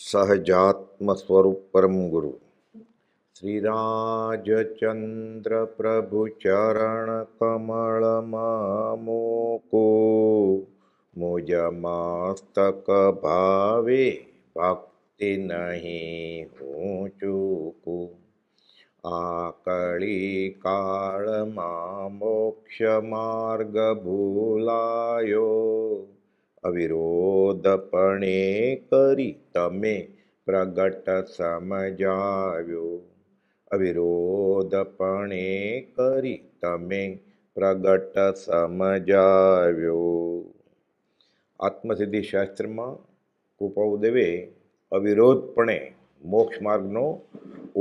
सहजात्मस्वरूप परम गुरु श्रीराजचंद्र प्रभु चरण कमल मोको मुज मस्तक भावे भक्ति नहीं हूँ चूकू आकड़ी काल मोक्ष मार्ग भूलायो पणे करी તમે પ્રગટ સમજાવ્યો અવિરોધપણે કરી તમે પ્રગટ સમજાવ્યો આત્મસિદ્ધિ શાસ્ત્રમાં કૃપાઉદેવે અવિરોધપણે મોક્ષ માર્ગનો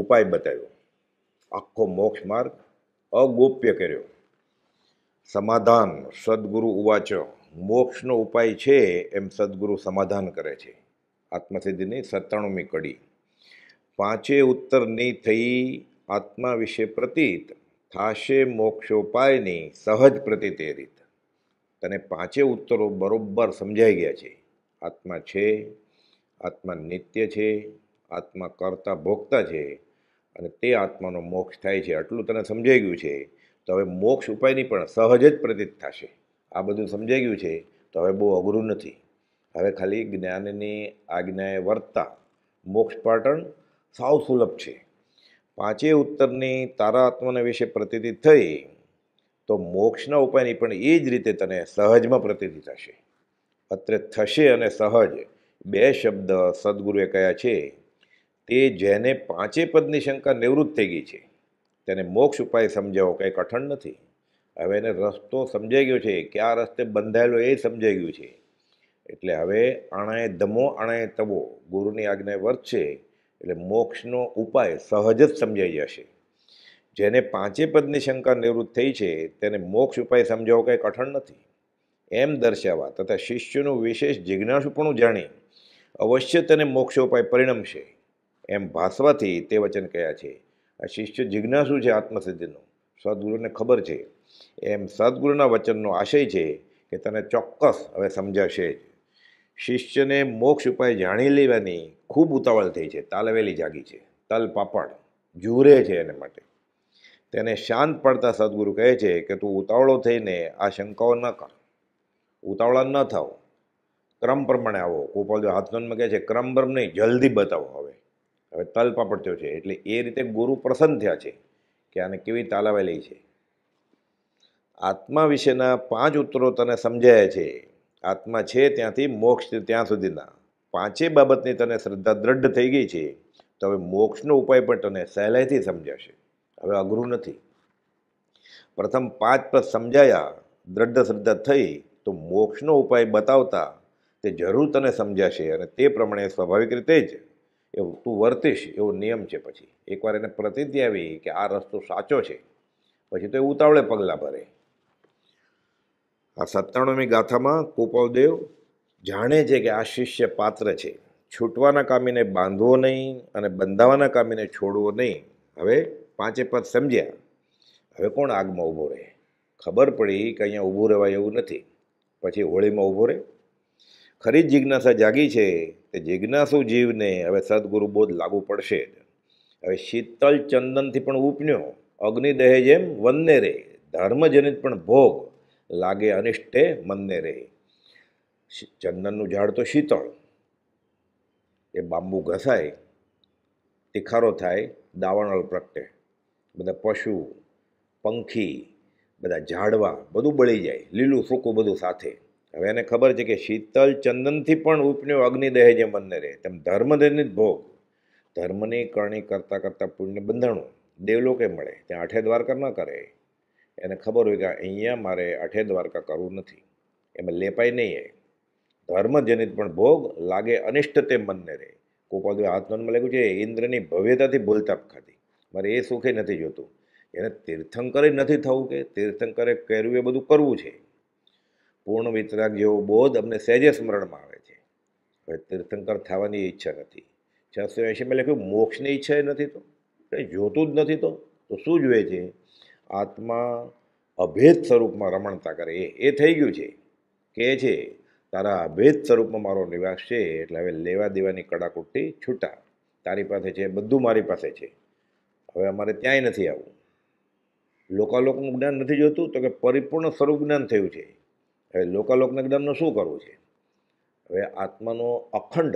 ઉપાય બતાવ્યો આખો મોક્ષ માર્ગ અગોપ્ય કર્યો સમાધાન સદગુરુ ઉવાચ મોક્ષનો ઉપાય છે એમ સદગુરુ સમાધાન કરે છે આત્મસિદ્ધિની સત્તાણુંમી કડી પાંચે ઉત્તરની થઈ આત્મા વિશે પ્રતીત થાશે મોક્ષોપાયની સહજ પ્રતીત એ રીત તને પાંચે ઉત્તરો બરોબર સમજાઈ ગયા છે આત્મા છે આત્મા નિત્ય છે આત્મા કરતા ભોગતા છે અને તે આત્માનો મોક્ષ થાય છે આટલું તને સમજાઈ ગયું છે તો હવે મોક્ષ ઉપાયની પણ સહજ જ પ્રતીત થશે આ બધું સમજાઈ ગયું છે તો હવે બહુ અઘરું નથી હવે ખાલી જ્ઞાનની આજ્ઞાએ વર્તતા મોક્ષ પાટણ સાવ સુલભ છે પાંચેય ઉત્તરની તારા આત્માના વિશે પ્રતીતિ થઈ તો મોક્ષના ઉપાયની પણ એ જ રીતે તને સહજમાં પ્રતીતિ થશે અત્રે થશે અને સહજ બે શબ્દ સદગુરુએ કહ્યા છે તે જેને પાંચે પદની શંકા નિવૃત્ત થઈ ગઈ છે તેને મોક્ષ ઉપાય સમજાવો કંઈ કઠણ નથી હવે એને રસ્તો સમજાઈ ગયો છે કે આ રસ્તે બંધાયેલો એ સમજાઈ ગયું છે એટલે હવે અણાએ ધમો અણાએ તવો ગુરુની આજ્ઞાએ વર્તશે એટલે મોક્ષનો ઉપાય સહજ જ સમજાઈ જશે જેને પાંચે પદની શંકા નિવૃત્ત થઈ છે તેને મોક્ષ ઉપાય સમજાવવો કંઈ કઠણ નથી એમ દર્શાવવા તથા શિષ્યનું વિશેષ જિજ્ઞાસુપણું જાણી અવશ્ય તેને મોક્ષ મોક્ષોપાય પરિણમશે એમ ભાસવાથી તે વચન કયા છે આ શિષ્ય જિજ્ઞાસુ છે આત્મસિદ્ધિનું સદગુરુને ખબર છે એમ સદગુરુના વચનનો આશય છે કે તને ચોક્કસ હવે સમજાશે જ શિષ્યને મોક્ષ ઉપાય જાણી લેવાની ખૂબ ઉતાવળ થઈ છે તાલવેલી જાગી છે તલ પાપડ જુરે છે એને માટે તેને શાંત પડતા સદગુરુ કહે છે કે તું ઉતાવળો થઈને આ શંકાઓ ન કર ઉતાવળા ન થાવ ક્રમ પ્રમાણે આવો કોપાલ જો હાથનંદમાં કહે છે ક્રમ બ્રમ નહીં જલ્દી બતાવો હવે હવે તલ પાપડ થયો છે એટલે એ રીતે ગુરુ પ્રસન્ન થયા છે કે આને કેવી તાલાવેલી છે આત્મા વિશેના પાંચ ઉત્તરો તને સમજાયા છે આત્મા છે ત્યાંથી મોક્ષ ત્યાં સુધીના પાંચે બાબતની તને શ્રદ્ધા દ્રઢ થઈ ગઈ છે તો હવે મોક્ષનો ઉપાય પણ તને સહેલાઈથી સમજાશે હવે અઘરું નથી પ્રથમ પાંચ પદ સમજાયા દ્રઢ શ્રદ્ધા થઈ તો મોક્ષનો ઉપાય બતાવતા તે જરૂર તને સમજાશે અને તે પ્રમાણે સ્વાભાવિક રીતે જ એવું તું વર્તીશ એવો નિયમ છે પછી એકવાર એને પ્રતિતિ આવી કે આ રસ્તો સાચો છે પછી તો એ ઉતાવળે પગલાં ભરે આ સત્તાણુમી ગાથામાં કુપવદેવ જાણે છે કે આ શિષ્ય પાત્ર છે છૂટવાના કામીને બાંધવો નહીં અને બંધાવાના કામીને છોડવો નહીં હવે પાંચે પદ સમજ્યા હવે કોણ આગમાં ઊભો રહે ખબર પડી કે અહીંયા ઊભું રહેવાય એવું નથી પછી હોળીમાં ઊભો રહે ખરી જ જિજ્ઞાસા જાગી છે તે જિજ્ઞાસુ જીવને હવે સદગુરુ બોધ લાગુ પડશે હવે શીતલ ચંદનથી પણ ઉપન્યો અગ્નિદેહ જેમ વનને રે ધર્મજનિત પણ ભોગ લાગે અનિષ્ટે મનને રે ચંદનનું ઝાડ તો શીતળ એ બાંબુ ઘસાય તિખારો થાય દાવાણળ પ્રગટે બધા પશુ પંખી બધા ઝાડવા બધું બળી જાય લીલું સૂકું બધું સાથે હવે એને ખબર છે કે શીતલ ચંદનથી પણ ઉપન્યો અગ્નિ દહે જે મનને રહે તેમ ધર્મદેહને જ ભોગ ધર્મની કરણી કરતાં કરતાં પુણ્ય બંધણો દેવલોકે મળે ત્યાં આઠે દ્વારકા ન કરે એને ખબર હોય કે અહીંયા મારે અઠે દ્વારકા કરવું નથી એમાં લેપાય નહીં એ ધર્મજનિત પણ ભોગ લાગે અનિષ્ટ તે મનને રહે કોપાદુ આત્માનમાં લાગ્યું છે ઇન્દ્રની ભવ્યતાથી બોલતા ખાધી મારે એ સુખે નથી જોતું એને તીર્થંકરે નથી થવું કે તીર્થંકરે કર્યું એ બધું કરવું છે પૂર્ણ વિતરાગ જેવો બોધ અમને સહેજે સ્મરણમાં આવે છે હવે તીર્થંકર થવાની ઈચ્છા નથી છસો એંશીમાં લખ્યું મોક્ષની ઈચ્છા નથી તો કંઈ જોતું જ નથી તો તો શું જોઈએ છે આત્મા અભેદ સ્વરૂપમાં રમણતા કરે એ એ થઈ ગયું છે કે છે તારા અભેદ સ્વરૂપમાં મારો નિવાસ છે એટલે હવે લેવા દેવાની કડાકુટી છૂટા તારી પાસે છે બધું મારી પાસે છે હવે અમારે ત્યાંય નથી આવવું લોકાલોકનું જ્ઞાન નથી જોતું તો કે પરિપૂર્ણ સ્વરૂપ જ્ઞાન થયું છે હવે લોકાલોકના જ્ઞાનનું શું કરવું છે હવે આત્માનો અખંડ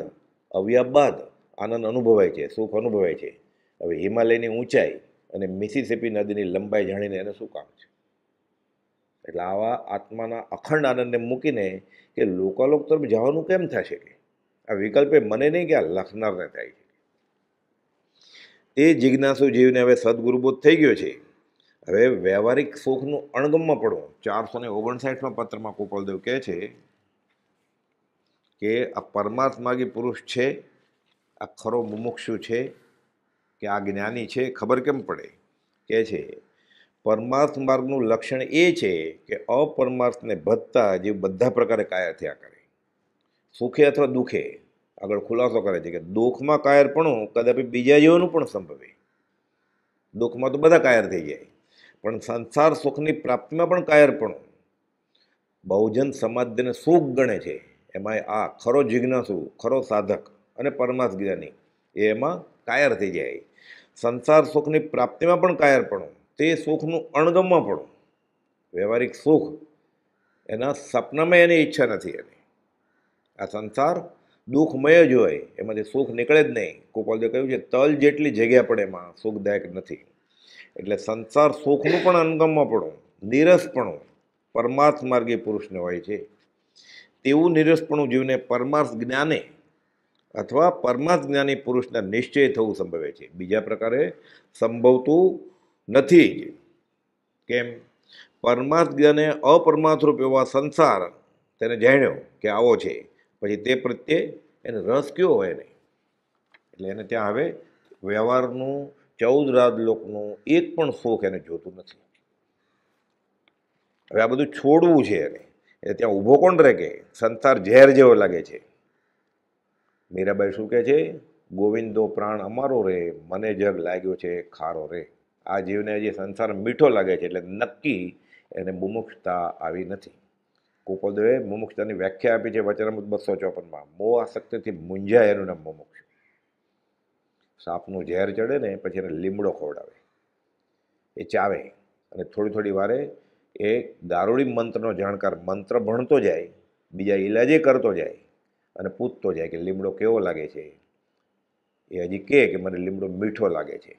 અવ્યાબાદ આનંદ અનુભવાય છે સુખ અનુભવાય છે હવે હિમાલયની ઊંચાઈ અને મિસિસિપી નદીની લંબાઈ જાણીને એને શું કામ છે એટલે આવા આત્માના અખંડ આનંદને મૂકીને કે લોકાલોક તરફ જવાનું કેમ થાય છે કે આ વિકલ્પે મને નહીં કે આ લખનારને થાય છે તે જિજ્ઞાસુ જીવને હવે સદગુરુબોધ થઈ ગયો છે હવે વ્યવહારિક સુખનું અણગમમાં પડવું ચારસો ને ઓગણસાઠમાં પત્રમાં ગોપાલદેવ કહે છે કે આ પરમાત્માગી પુરુષ છે આ ખરો મુમુક્ષુ છે કે આ જ્ઞાની છે ખબર કેમ પડે કહે છે પરમાર્થ માર્ગનું લક્ષણ એ છે કે અપરમાર્થને ભત્તા જે બધા પ્રકારે કાયર થયા કરે સુખે અથવા દુઃખે આગળ ખુલાસો કરે છે કે દુઃખમાં કાયરપણું કદાપી બીજા જીવોનું પણ સંભવે દુઃખમાં તો બધા કાયર થઈ જાય પણ સંસાર સુખની પ્રાપ્તિમાં પણ કાયરપણું બહુજન સમાજને સુખ ગણે છે એમાં આ ખરો જિજ્ઞાસુ ખરો સાધક અને પરમાર્થ જ્ઞાની એ એમાં કાયર થઈ જાય સંસાર સુખની પ્રાપ્તિમાં પણ કાયરપણું તે સુખનું અણગમમાં પડો વ્યવહારિક સુખ એના સપનામાં એની ઈચ્છા નથી એની આ સંસાર દુઃખમય જ હોય એમાંથી સુખ નીકળે જ નહીં ગોપાલદેવ કહ્યું છે તલ જેટલી જગ્યા પડે એમાં સુખદાયક નથી એટલે સંસાર સુખનું પણ અણગમમાં પડો નીરસપણું પરમાર્થ માર્ગી પુરુષને હોય છે તેવું નિરસપણું જીવને પરમાર્થ જ્ઞાને અથવા પરમાજ્ઞાની પુરુષના નિશ્ચય થવું સંભવે છે બીજા પ્રકારે સંભવતું નથી જ કેમ પરમાત્માને અપરમાર્થરૂપ એવા સંસાર તેને જાણ્યો કે આવો છે પછી તે પ્રત્યે એને રસ કયો હોય નહીં એટલે એને ત્યાં હવે વ્યવહારનું ચૌદ રાજલોકનું એક પણ શોખ એને જોતું નથી હવે આ બધું છોડવું છે એને એટલે ત્યાં ઊભો કોણ રહે કે સંસાર ઝેર જેવો લાગે છે મીરાબાઈ શું કહે છે ગોવિંદો પ્રાણ અમારો રે મને જગ લાગ્યો છે ખારો રે આ જીવને જે સંસાર મીઠો લાગે છે એટલે નક્કી એને મુમુક્ષતા આવી નથી કોપોદોએ મુમુક્ષતાની વ્યાખ્યા આપી છે વચનામૃત બસો ચોપનમાં મોહ આસક્તિથી મૂંઝાય એનું નામ મુમુક્ષ સાપનું ઝેર ચડે ને પછી એને લીમડો ખવડાવે એ ચાવે અને થોડી થોડી વારે એ દારૂડી મંત્રનો જાણકાર મંત્ર ભણતો જાય બીજા ઇલાજે કરતો જાય અને પૂછતો જાય કે લીમડો કેવો લાગે છે એ હજી કહે કે મને લીમડો મીઠો લાગે છે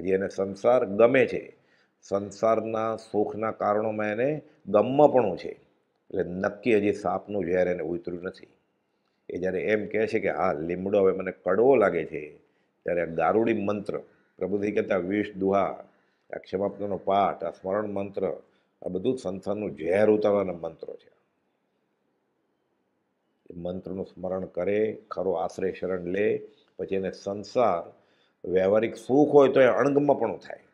હજી એને સંસાર ગમે છે સંસારના સુખના કારણોમાં એને ગમપણું છે એટલે નક્કી હજી સાપનું ઝેર એને ઉતર્યું નથી એ જ્યારે એમ કહે છે કે હા લીમડો હવે મને કડવો લાગે છે ત્યારે ગારુડી મંત્ર પ્રભુજી કહેતા વિષ દુહા આ ક્ષમાપ્તનો પાઠ આ સ્મરણ મંત્ર આ બધું સંસારનું ઝેર ઉતારવાના મંત્રો છે મંત્રનું સ્મરણ કરે ખરો આશ્રય શરણ લે પછી એને સંસાર વ્યવહારિક સુખ હોય તો એ અણગમાં પણ થાય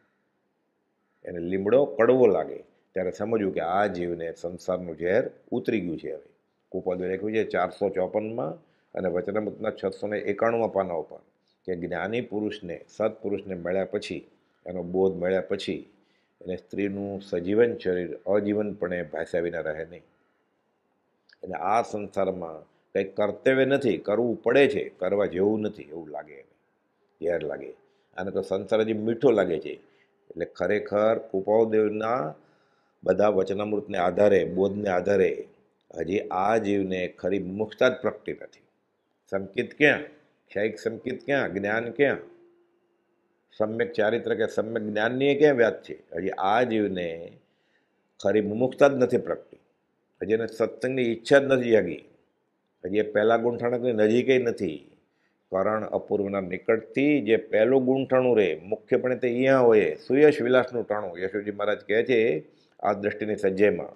એને લીમડો કડવો લાગે ત્યારે સમજવું કે આ જીવને સંસારનું ઝેર ઉતરી ગયું છે હવે કુપદવે લખ્યું છે ચારસો ચોપનમાં અને વચનામૃતના છસો ને એકાણું પાના ઉપર કે જ્ઞાની પુરુષને સત્પુરુષને મળ્યા પછી એનો બોધ મળ્યા પછી એને સ્ત્રીનું સજીવન શરીર અજીવનપણે ભાષા વિના રહે નહીં અને આ સંસારમાં કંઈક કર્તવ્ય નથી કરવું પડે છે કરવા જેવું નથી એવું લાગે એને ઝેર લાગે અને તો સંસાર હજી મીઠો લાગે છે એટલે ખરેખર કુપાવદેવના બધા વચનામૃતને આધારે બોધને આધારે હજી આ જીવને ખરી મુક્તા જ પ્રગટી નથી સંકિત ક્યાં ક્ષયિક સંકિત ક્યાં જ્ઞાન ક્યાં સમ્યક ચારિત્ર કે સમ્યક જ્ઞાનની ક્યાં વ્યાજ છે હજી આ જીવને ખરી મુમુક્ષતા જ નથી પ્રગટ હજી એને સત્સંગની ઈચ્છા જ નથી જાગી હજી એ પહેલાં ગૂંઠાણકની નજીકે નથી કારણ અપૂર્વના નિકટથી જે પહેલું ગૂંઠાણું રહે મુખ્યપણે તે અહીંયા હોય સુયશ વિલાસનું ટાણું યશોજી મહારાજ કહે છે આ દ્રષ્ટિની સજ્જયમાં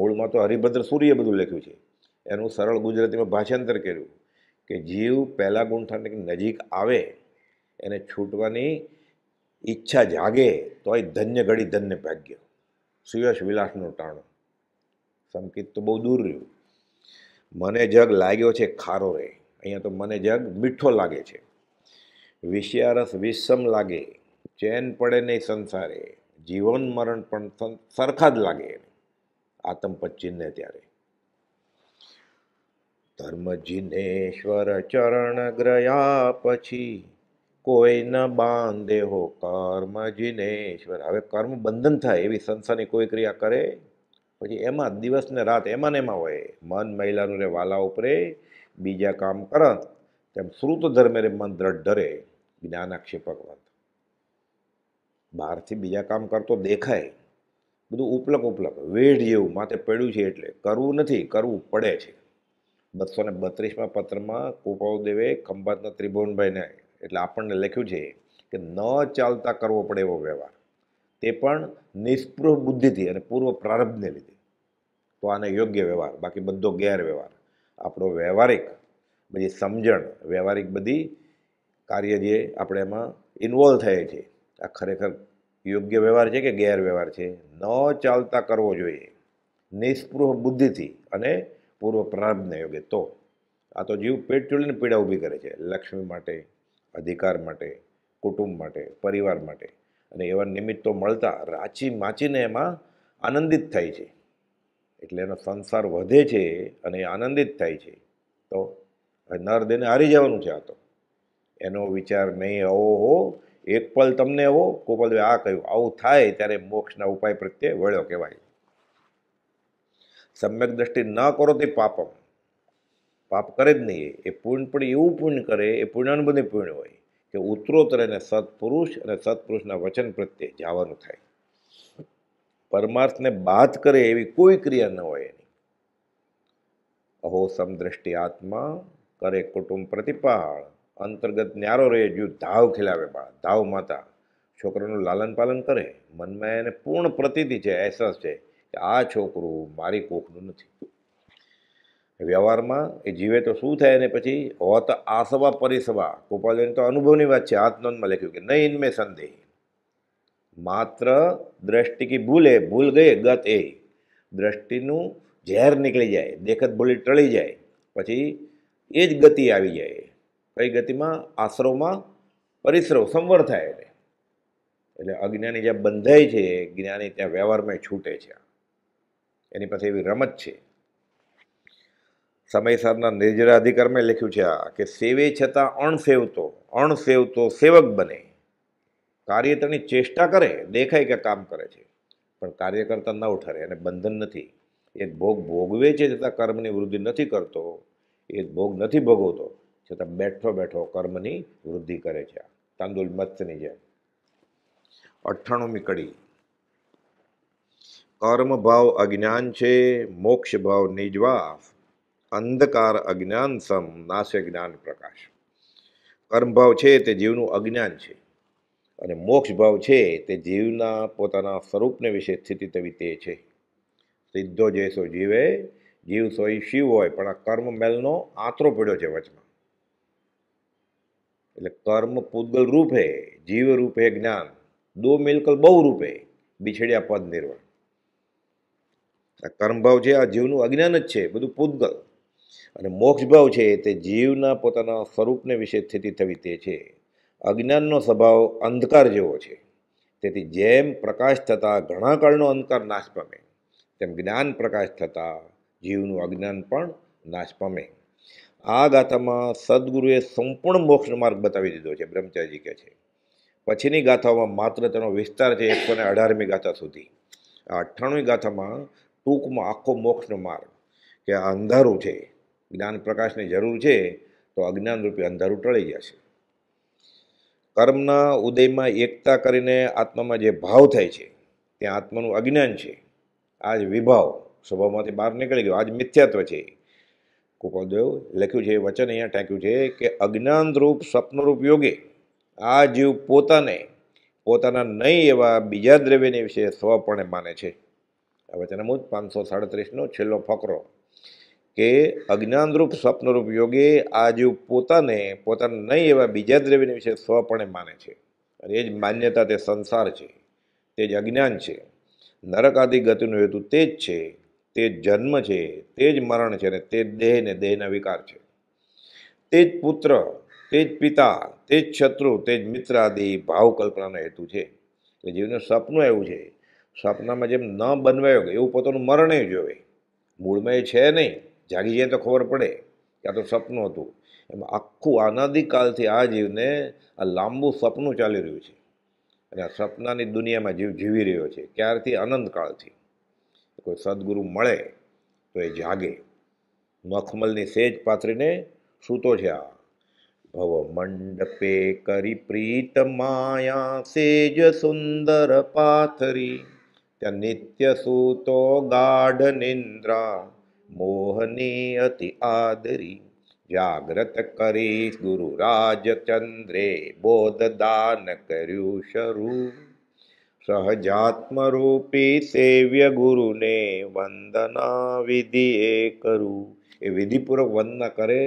મૂળમાં તો હરિભદ્ર સૂર્ય બધું લખ્યું છે એનું સરળ ગુજરાતીમાં ભાષાંતર કર્યું કે જીવ પહેલાં ગૂંઠાણની નજીક આવે એને છૂટવાની ઈચ્છા જાગે તો એ ધન્ય ઘડી ધન્ય ભાગ્ય સુયશ વિલાસનું ટાણું સંકેત તો બહુ દૂર રહ્યું મને જગ લાગ્યો છે ખારો રે અહીંયા તો મને જગ મીઠો લાગે છે વિષયારસ વિષમ લાગે ચેન પડે નહીં સંસારે જીવન મરણ પણ સરખા જ લાગે આતમ ચિહ્ને ત્યારે ધર્મ જિનેશ્વર ચરણ ગ્રયા પછી કોઈ ન બાંધે હો કર્મ જિનેશ્વર હવે કર્મ બંધન થાય એવી સંસારની કોઈ ક્રિયા કરે પછી એમાં દિવસ ને રાત એમાં ને એમાં હોય મન મહિલાનું રે વાલા ઉપરે બીજા કામ કરત તેમ શ્રુત ધર્મે રે મન દ્રઢ ધરે જ્ઞાનાક્ષેપકવંત બહારથી બીજા કામ કરતો દેખાય બધું ઉપલક ઉપલક વેઢ જેવું માથે પડ્યું છે એટલે કરવું નથી કરવું પડે છે બસો ને બત્રીસમાં પત્રમાં કુપાવદેવે ખંભાતના ત્રિભુવનભાઈને એટલે આપણને લખ્યું છે કે ન ચાલતા કરવો પડે એવો વ્યવહાર તે પણ નિષ્પૃહ બુદ્ધિથી અને પૂર્વ પ્રારંભને લીધે તો આને યોગ્ય વ્યવહાર બાકી બધો ગેરવ્યવહાર આપણો વ્યવહારિક બધી સમજણ વ્યવહારિક બધી કાર્ય જે આપણે એમાં ઇન્વોલ્વ થઈએ છે આ ખરેખર યોગ્ય વ્યવહાર છે કે ગેરવ્યવહાર છે ન ચાલતા કરવો જોઈએ નિસ્પૃહ બુદ્ધિથી અને પૂર્વ પ્રારબ્ધને યોગ્ય તો આ તો જીવ પેટ ચોલીને પીડા ઊભી કરે છે લક્ષ્મી માટે અધિકાર માટે કુટુંબ માટે પરિવાર માટે અને એવા નિમિત્તો મળતા રાચી માચીને એમાં આનંદિત થાય છે એટલે એનો સંસાર વધે છે અને એ આનંદિત થાય છે તો નરદેને હારી જવાનું છે આ તો એનો વિચાર નહીં આવો હો એક પલ તમને આવો કોપલવે આ કહ્યું આવું થાય ત્યારે મોક્ષના ઉપાય પ્રત્યે વળ્યો કહેવાય સમ્યક દ્રષ્ટિ ન કરો તે પાપમ પાપ કરે જ નહીં એ પૂર્ણ પણ એવું પૂર્ણ કરે એ પૂર્ણાનુબંધી પૂર્ણ હોય કે ઉત્તરોત્તર એને સત્પુરુષ અને સત્પુરુષના વચન પ્રત્યે જાવાનું થાય પરમાર્થને બાદ કરે એવી કોઈ ક્રિયા ન હોય એની અહો સમદ્રષ્ટિ આત્મા કરે કુટુંબ પ્રતિપાળ અંતર્ગત ન્યારો રહે જો ધાવ ખેલાવે બાળ ધાવ માતા છોકરાનું લાલન પાલન કરે મનમાં એને પૂર્ણ પ્રતિતિ છે અહેસાસ છે કે આ છોકરું મારી કોખનું નથી વ્યવહારમાં એ જીવે તો શું થાય એને પછી હોત આસવા પરિસવા ગોપાલજીને તો અનુભવની વાત છે આત્મનમાં લખ્યું કે નહીં ઇનમે સંદેહ માત્ર દ્રષ્ટિ કી ભૂલે ભૂલ ગયે ગત એ દ્રષ્ટિનું ઝેર નીકળી જાય દેખત ભૂલી ટળી જાય પછી એ જ ગતિ આવી જાય કઈ ગતિમાં આશ્રવમાં પરિસરો સંવર થાય એટલે એટલે અજ્ઞાની જ્યાં બંધાય છે જ્ઞાની ત્યાં વ્યવહારમાં છૂટે છે એની પાસે એવી રમત છે સમયસરના નિર્જરાધિકારમાં લખ્યું છે આ કે સેવે છતાં અણસેવતો અણસેવતો સેવક બને કાર્યતની ચેષ્ટા કરે દેખાય કે કામ કરે છે પણ કાર્ય કરતા ન ઉઠારે એને બંધન નથી એક ભોગ ભોગવે છે છતાં કર્મની વૃદ્ધિ નથી કરતો એક ભોગ નથી ભોગવતો છતાં બેઠો બેઠો કર્મની વૃદ્ધિ કરે છે તાંદુલ મત્સ્યની જેમ અઠ્ઠાણુંમી કડી કર્મ ભાવ અજ્ઞાન છે મોક્ષ ભાવ નિજવા અંધકાર અજ્ઞાન સમ નાશે જ્ઞાન પ્રકાશ કર્મભાવ છે તે જીવનું અજ્ઞાન છે અને મોક્ષ ભાવ છે તે જીવના પોતાના સ્વરૂપને વિશે સ્થિતિ તવી તે છે સિદ્ધો જેસો જીવે જીવ સોય શિવ હોય પણ આ કર્મ મેલનો આંતરો પડ્યો છે વચમાં એટલે કર્મ પૂદગલ રૂપે જીવ રૂપે જ્ઞાન દો મિલકલ બહુ રૂપે બિછડ્યા પદ નિર્વાણ આ કર્મભાવ છે આ જીવનું અજ્ઞાન જ છે બધું પૂદગલ અને મોક્ષભાવ છે તે જીવના પોતાના સ્વરૂપને વિશે સ્થિતિ થવી તે છે અજ્ઞાનનો સ્વભાવ અંધકાર જેવો છે તેથી જેમ પ્રકાશ થતાં ઘણા કાળનો અંધકાર નાશ પામે તેમ જ્ઞાન પ્રકાશ થતાં જીવનું અજ્ઞાન પણ નાશ પામે આ ગાથામાં સદગુરુએ સંપૂર્ણ મોક્ષ માર્ગ બતાવી દીધો છે બ્રહ્મચારીજી કહે છે પછીની ગાથાઓમાં માત્ર તેનો વિસ્તાર છે એકસો ને અઢારમી ગાથા સુધી આ અઠ્ઠાણું ગાથામાં ટૂંકમાં આખો મોક્ષનો માર્ગ કે આ અંધારું છે જ્ઞાન પ્રકાશની જરૂર છે તો અજ્ઞાનરૂપી અંધારું ટળી જશે કર્મના ઉદયમાં એકતા કરીને આત્મામાં જે ભાવ થાય છે ત્યાં આત્માનું અજ્ઞાન છે આ જ વિભાવ સ્વભાવમાંથી બહાર નીકળી ગયો આ જ મિથ્યાત્વ છે કુપોદેવ લખ્યું છે વચન અહીંયા ટાંક્યું છે કે અજ્ઞાનરૂપ સ્વપ્નરૂપ યોગે આ જીવ પોતાને પોતાના નહીં એવા બીજા દ્રવ્યને વિશે સ્વપણે માને છે આ વચનામૂત પાંચસો સાડત્રીસનો છેલ્લો ફકરો કે અજ્ઞાનરૂપ સ્વપ્નરૂપ યોગે આ જીવ પોતાને પોતાને નહીં એવા બીજા દ્રવ્યને વિશે સ્વપણે માને છે અને એ જ માન્યતા તે સંસાર છે તે જ અજ્ઞાન છે નરક આદિ ગતિનો હેતુ તે જ છે તે જ જન્મ છે તે જ મરણ છે અને તે જ દેહ ને દેહના વિકાર છે તે જ પુત્ર તે જ પિતા તે જ શત્રુ તે જ મિત્ર આદિ ભાવ કલ્પનાનો હેતુ છે એટલે જીવનું સપનું એવું છે સપનામાં જેમ ન બનવાયો એવું પોતાનું મરણ જોવે મૂળમાં એ છે નહીં જાગી જાય તો ખબર પડે કે આ તો સપનું હતું એમાં આખું આનાદિકાલથી આ જીવને આ લાંબુ સપનું ચાલી રહ્યું છે અને આ સપનાની દુનિયામાં જીવ જીવી રહ્યો છે ક્યારથી અનંતકાળથી કોઈ સદગુરુ મળે તો એ જાગે મખમલની સેજ પાથરીને સૂતો છે આ ભવ મંડપે કરી પ્રીત માયા સેજ સુંદર પાથરી ત્યાં નિત્ય સૂતો ગાઢ નિંદ્રા મોહની અતિ આદરી જાગ્રત કરી ગુરુ રાજચંદ્રે બોધ દાન કર્યું શરૂ સહજાત્મરૂપી સેવ્ય ગુરુને વંદના વિધિ એ કરું એ વિધિપૂર્વક વંદના કરે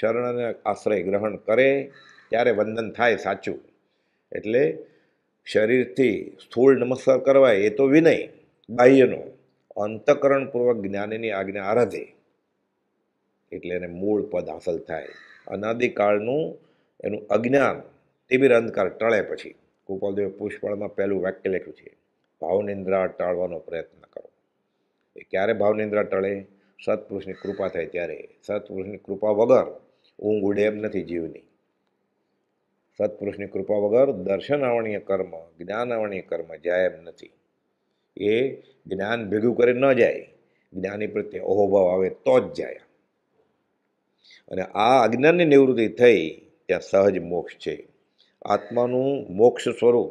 શરણને આશ્રય ગ્રહણ કરે ત્યારે વંદન થાય સાચું એટલે શરીરથી સ્થૂળ નમસ્કાર કરવા એ તો વિનય બાહ્યનો અંતકરણપૂર્વક જ્ઞાનની આજ્ઞા આરાધે એટલે એને મૂળ પદ હાંસલ થાય અનાદિકાળનું એનું અજ્ઞાન તે બી અંધકાર ટળે પછી ગોપાલદેવે પુષ્પળમાં પહેલું વાક્ય લખ્યું છે ભાવનિંદ્રા ટાળવાનો પ્રયત્ન કરો એ ક્યારે ભાવનિંદ્રા ટળે સત્પુરુષની કૃપા થાય ત્યારે સત્પુરુષની કૃપા વગર ઊંઘ ઉડે એમ નથી જીવની સત્પુરુષની કૃપા વગર દર્શન આવણીય કર્મ જ્ઞાન આવણીય કર્મ જાય એમ નથી એ જ્ઞાન ભેગું કરે ન જાય જ્ઞાની પ્રત્યે અહોભાવ આવે તો જ જાય અને આ અજ્ઞાનની નિવૃત્તિ થઈ ત્યાં સહજ મોક્ષ છે આત્માનું મોક્ષ સ્વરૂપ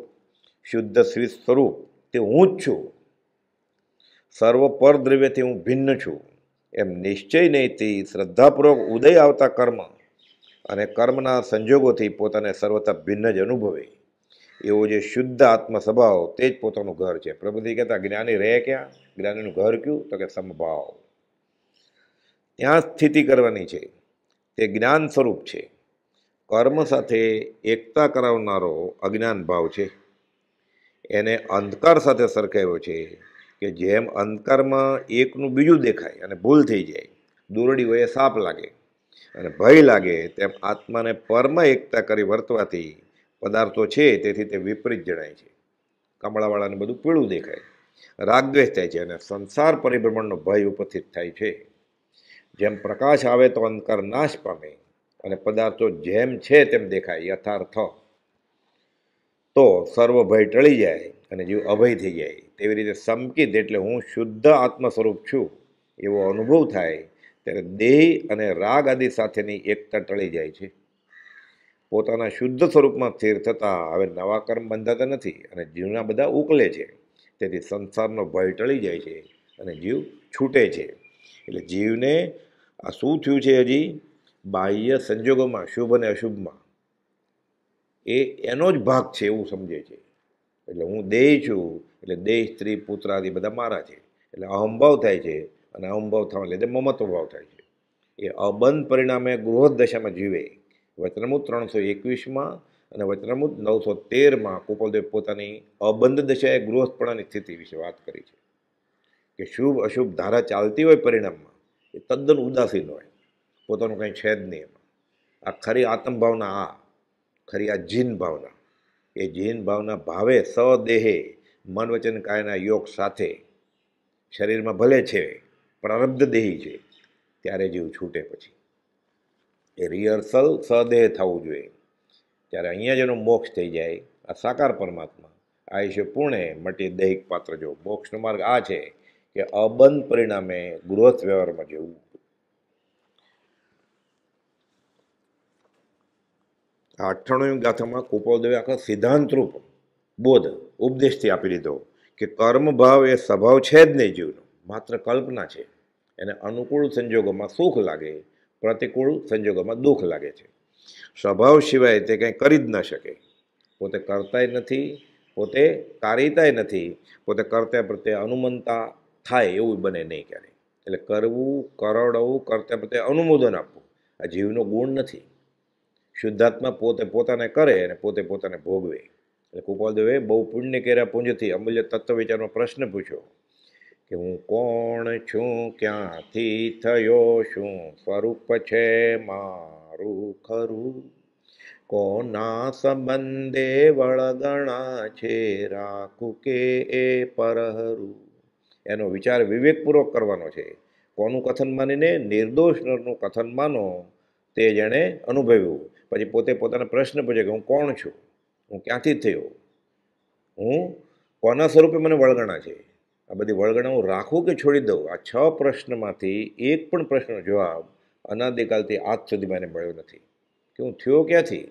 શુદ્ધ શ્રી સ્વરૂપ તે હું જ છું સર્વ દ્રવ્યથી હું ભિન્ન છું એમ નિશ્ચય નહીંથી શ્રદ્ધાપૂર્વક ઉદય આવતા કર્મ અને કર્મના સંજોગોથી પોતાને સર્વતા ભિન્ન જ અનુભવે એવો જે શુદ્ધ આત્મ સ્વભાવ તે જ પોતાનું ઘર છે પ્રભુજી કહેતા જ્ઞાની રહે ક્યાં જ્ઞાનીનું ઘર કયું તો કે સમભાવ ત્યાં સ્થિતિ કરવાની છે તે જ્ઞાન સ્વરૂપ છે કર્મ સાથે એકતા કરાવનારો અજ્ઞાન ભાવ છે એને અંધકાર સાથે સરખાવ્યો છે કે જેમ અંધકારમાં એકનું બીજું દેખાય અને ભૂલ થઈ જાય દોરડી વયે સાપ લાગે અને ભય લાગે તેમ આત્માને પરમ એકતા કરી વર્તવાથી પદાર્થો છે તેથી તે વિપરીત જણાય છે કમળાવાળાને બધું પીળું દેખાય રાગદ્વેષ થાય છે અને સંસાર પરિભ્રમણનો ભય ઉપસ્થિત થાય છે જેમ પ્રકાશ આવે તો અંધકાર નાશ પામે અને પદાર્થો જેમ છે તેમ દેખાય યથાર્થ તો સર્વ ભય ટળી જાય અને જીવ અભય થઈ જાય તેવી રીતે સમકિત એટલે હું શુદ્ધ આત્મ સ્વરૂપ છું એવો અનુભવ થાય ત્યારે દેહ અને રાગ આદિ સાથેની એકતા ટળી જાય છે પોતાના શુદ્ધ સ્વરૂપમાં સ્થિર થતાં હવે નવા કર્મ બંધાતા નથી અને જીવના બધા ઉકલે છે તેથી સંસારનો ભય ટળી જાય છે અને જીવ છૂટે છે એટલે જીવને આ શું થયું છે હજી બાહ્ય સંજોગોમાં શુભ અને અશુભમાં એ એનો જ ભાગ છે એવું સમજે છે એટલે હું દેહ છું એટલે દેહ સ્ત્રી પુત્ર આદિ બધા મારા છે એટલે અહંભાવ થાય છે અને અહંભાવ થવા લીધે મમત્વ ભાવ થાય છે એ અબંધ પરિણામે ગૃહ દશામાં જીવે વચનમુદ ત્રણસો એકવીસમાં અને વચનમુદ નવસો તેરમાં કુપલદેવ પોતાની અબંધ દશાએ ગૃહસ્થપણાની સ્થિતિ વિશે વાત કરી છે કે શુભ અશુભ ધારા ચાલતી હોય પરિણામમાં એ તદ્દન ઉદાસીન હોય પોતાનું કંઈ છે જ નહીં એમાં આ ખરી આત્મભાવના આ ખરી આ જીન ભાવના એ જીન ભાવના ભાવે સદેહે મન વચન કાયના યોગ સાથે શરીરમાં ભલે છે પ્રારબ્ધ દેહી છે ત્યારે જીવ છૂટે પછી એ રિહર્સલ સદેહ થવું જોઈએ ત્યારે અહીંયા જ એનો મોક્ષ થઈ જાય આ સાકાર પરમાત્મા આયુષ્ય પૂર્ણે મટી દૈહિક પાત્ર જો મોક્ષનો માર્ગ આ છે કે અબંધ પરિણામે ગૃહસ્થ વ્યવહારમાં જવું આ અઠ્ઠાણું ગાથામાં કુપોદવે આખો સિદ્ધાંતરૂપ બોધ ઉપદેશથી આપી દીધો કે કર્મભાવ એ સ્વભાવ છે જ નહીં જીવનો માત્ર કલ્પના છે એને અનુકૂળ સંજોગોમાં સુખ લાગે પ્રતિકૂળ સંજોગોમાં દુઃખ લાગે છે સ્વભાવ સિવાય તે કંઈ કરી જ ન શકે પોતે કરતાય નથી પોતે કારીતાય નથી પોતે કરતા પ્રત્યે અનુમનતા થાય એવું બને નહીં ક્યારેય એટલે કરવું કરડવું કરતા પ્રત્યે અનુમોદન આપવું આ જીવનો ગુણ નથી શુદ્ધાત્મા પોતે પોતાને કરે અને પોતે પોતાને ભોગવે એટલે કુપાલદેવે બહુ પુણ્ય કર્યા પુંજથી અમૂલ્ય તત્વ વિચારનો પ્રશ્ન પૂછ્યો કે હું કોણ છું ક્યાંથી થયો શું સ્વરૂપ છે મારું ખરું કોના સંબંધે વળગણા છે રાખું કે એ પરહરું એનો વિચાર વિવેકપૂર્વક કરવાનો છે કોનું કથન માનીને નિર્દોષ નરનું કથન માનો તે જેણે અનુભવ્યું પછી પોતે પોતાના પ્રશ્ન પૂછે કે હું કોણ છું હું ક્યાંથી થયો હું કોના સ્વરૂપે મને વળગણા છે આ બધી વળગણાઓ રાખું કે છોડી દઉં આ છ પ્રશ્નમાંથી એક પણ પ્રશ્નનો જવાબ અનાદિકાલથી આજ સુધી મને મળ્યો નથી કે હું થયો ક્યાંથી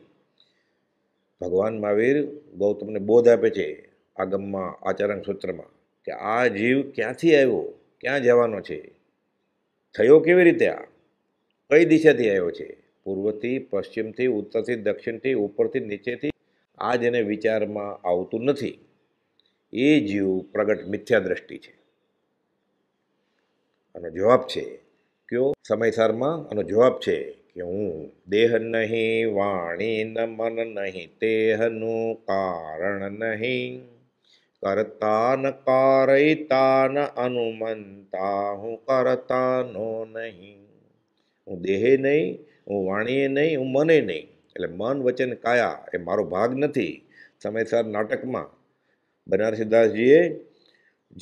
ભગવાન મહાવીર ગૌતમને બોધ આપે છે આગમમાં આચરણ સૂત્રમાં કે આ જીવ ક્યાંથી આવ્યો ક્યાં જવાનો છે થયો કેવી રીતે આ કઈ દિશાથી આવ્યો છે પૂર્વથી પશ્ચિમથી ઉત્તરથી દક્ષિણથી ઉપરથી નીચેથી આ જ એને વિચારમાં આવતું નથી એ જીવ પ્રગટ મિથ્યા દ્રષ્ટિ છે આનો જવાબ છે કયો સમયસારમાં આનો જવાબ છે કે હું દેહ નહીં વાણી ન મન નહીં તેહનું કારણ નહીં કરતા ન કારયતા ન અનુમનતા હું કરતાનો નહીં હું દેહે નહીં હું વાણીએ નહીં હું મને નહીં એટલે મન વચન કાયા એ મારો ભાગ નથી સમયસર નાટકમાં બનારસિદાસજીએ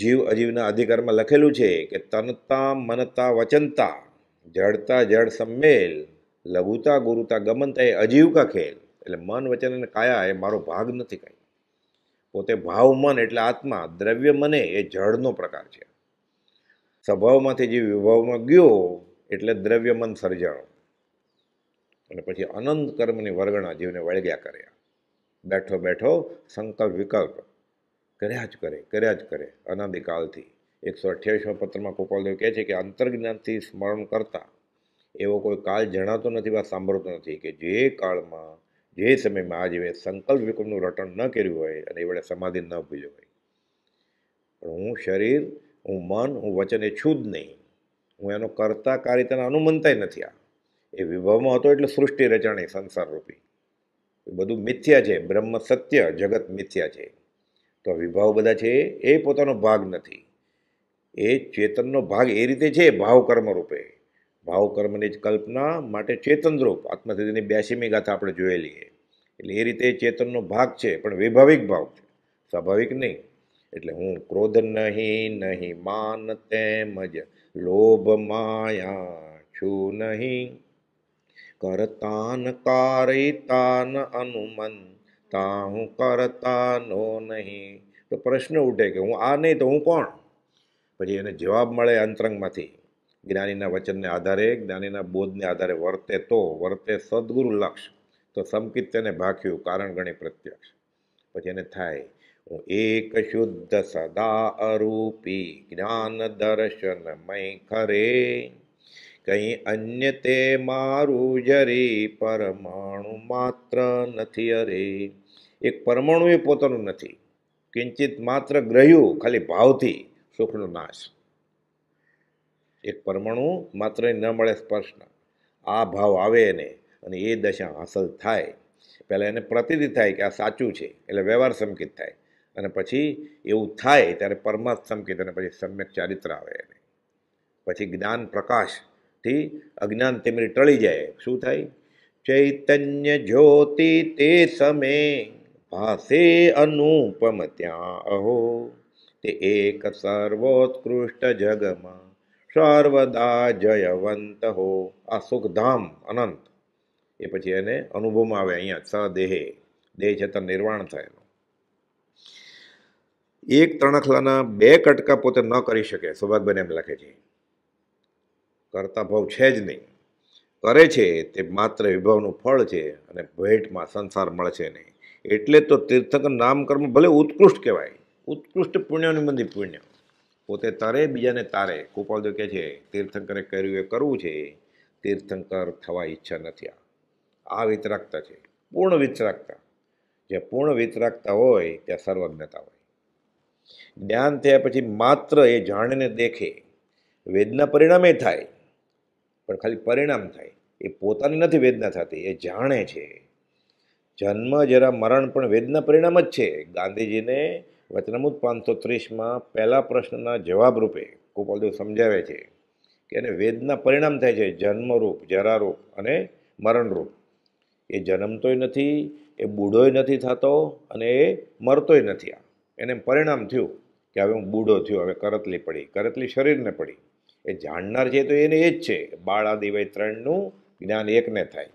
જીવ અજીવના અધિકારમાં લખેલું છે કે તનતા મનતા વચનતા જડતા જડ સંમેલ લઘુતા ગુરુતા ગમનતા એ અજીવ કા ખેલ એટલે મન વચન અને કાયા એ મારો ભાગ નથી કંઈ પોતે ભાવ મન એટલે આત્મા દ્રવ્ય મને એ જળનો પ્રકાર છે સ્વભાવમાંથી જે વિભાવમાં ગયો એટલે દ્રવ્ય મન સર્જાણો અને પછી અનંત કર્મની વર્ગણા જીવને વળગ્યા કર્યા બેઠો બેઠો સંકલ્પ વિકલ્પ કર્યા જ કરે કર્યા જ કરે અનાદિકાલથી એકસો અઠ્યાવીસમાં પત્રમાં ગોપાલદેવ કહે છે કે અંતર્જ્ઞાનથી સ્મરણ કરતાં એવો કોઈ કાળ જણાતો નથી વા સાંભળતો નથી કે જે કાળમાં જે સમયમાં આ જેવે સંકલ્પ વિકલ્પનું રટણ ન કર્યું હોય અને એ વડે સમાધિ ન ભૂલ્યું હોય પણ હું શરીર હું મન હું વચન એ છું જ નહીં હું એનો કરતા કારિતાના અનુમનતાય નથી આ એ વિભવમાં હતો એટલે સૃષ્ટિ રચાણી રૂપી એ બધું મિથ્યા છે બ્રહ્મ સત્ય જગત મિથ્યા છે તો વિભાવ બધા છે એ પોતાનો ભાગ નથી એ ચેતનનો ભાગ એ રીતે છે ભાવકર્મ રૂપે ભાવકર્મની જ કલ્પના માટે ચેતનરૂપ આત્મસિદ્ધિની બ્યાસીમી ગાથા આપણે જોયેલી એટલે એ રીતે ચેતનનો ભાગ છે પણ વૈભાવિક ભાવ છે સ્વાભાવિક નહીં એટલે હું ક્રોધ નહીં નહીં માન તેમજ લોભ માયા છું નહીં કરતાન કારિતાન અનુમન કરતા હું કરતા નો નહીં તો પ્રશ્ન ઉઠે કે હું આ નહીં તો હું કોણ પછી એને જવાબ મળે અંતરંગમાંથી જ્ઞાનીના વચનને આધારે જ્ઞાનીના બોધને આધારે વર્તે તો વર્તે સદગુરુ લક્ષ તો સમકિત તેને ભાખ્યું કારણ ગણી પ્રત્યક્ષ પછી એને થાય હું એક શુદ્ધ સદા અરૂપી જ્ઞાન દર્શન મય ખરે કંઈ અન્ય તે મારું જરી પરમાણુ માત્ર નથી અરે એક પરમાણુ એ પોતાનું નથી કિંચિત માત્ર ગ્રહ્યું ખાલી ભાવથી સુખનો નાશ એક પરમાણુ માત્ર ન મળે સ્પર્શના આ ભાવ આવે એને અને એ દશા હાંસલ થાય પહેલાં એને પ્રતિતિ થાય કે આ સાચું છે એટલે વ્યવહાર સંકિત થાય અને પછી એવું થાય ત્યારે પરમાર્થ સંકેત અને પછી સમ્યક ચારિત્ર આવે એને પછી જ્ઞાન પ્રકાશથી અજ્ઞાન તેમની ટળી જાય શું થાય ચૈતન્ય જ્યોતિ તે સમય ભાષે અનુપમ ત્યાં અહો તે એક સર્વોત્કૃષ્ટ જગમાં સર્વદા જયવંત હો આ સુખધામ અનંત એ પછી એને અનુભવમાં આવે અહીંયા સદેહે દેહ છતાં નિર્વાણ થયેલો એક તણખલાના બે કટકા પોતે ન કરી શકે સૌભાગબેન એમ લખે છે કરતા ભાવ છે જ નહીં કરે છે તે માત્ર વિભવનું ફળ છે અને ભેટમાં સંસાર મળશે નહીં એટલે તો તીર્થંકર નામકર્મ ભલે ઉત્કૃષ્ટ કહેવાય ઉત્કૃષ્ટ પુણ્યનિબંધી પુણ્ય પોતે તારે બીજાને તારે ગોપાલદેવ કહે છે તીર્થંકરે કર્યું એ કરવું છે તીર્થંકર થવા ઈચ્છા નથી આ વિતરાકતા છે પૂર્ણ વિતરાકતા જે પૂર્ણ વિતરાકતા હોય ત્યાં સર્વજ્ઞતા હોય જ્ઞાન થયા પછી માત્ર એ જાણીને દેખે વેદના પરિણામે થાય પણ ખાલી પરિણામ થાય એ પોતાની નથી વેદના થતી એ જાણે છે જન્મ જરા મરણ પણ વેદના પરિણામ જ છે ગાંધીજીને વચનામૂત પાંચસો ત્રીસમાં પહેલા પ્રશ્નના જવાબરૂપે રૂપે ગોપાલદેવ સમજાવે છે કે એને વેદના પરિણામ થાય છે જન્મરૂપ જરારૂપ અને મરણરૂપ એ જન્મતોય નથી એ બૂઢોય નથી થતો અને એ મરતોય નથી આ એને પરિણામ થયું કે હવે હું બૂઢો થયો હવે કરતલી પડી કરતલી શરીરને પડી એ જાણનાર છે તો એને એ જ છે બાળ આદિ ત્રણનું જ્ઞાન એકને થાય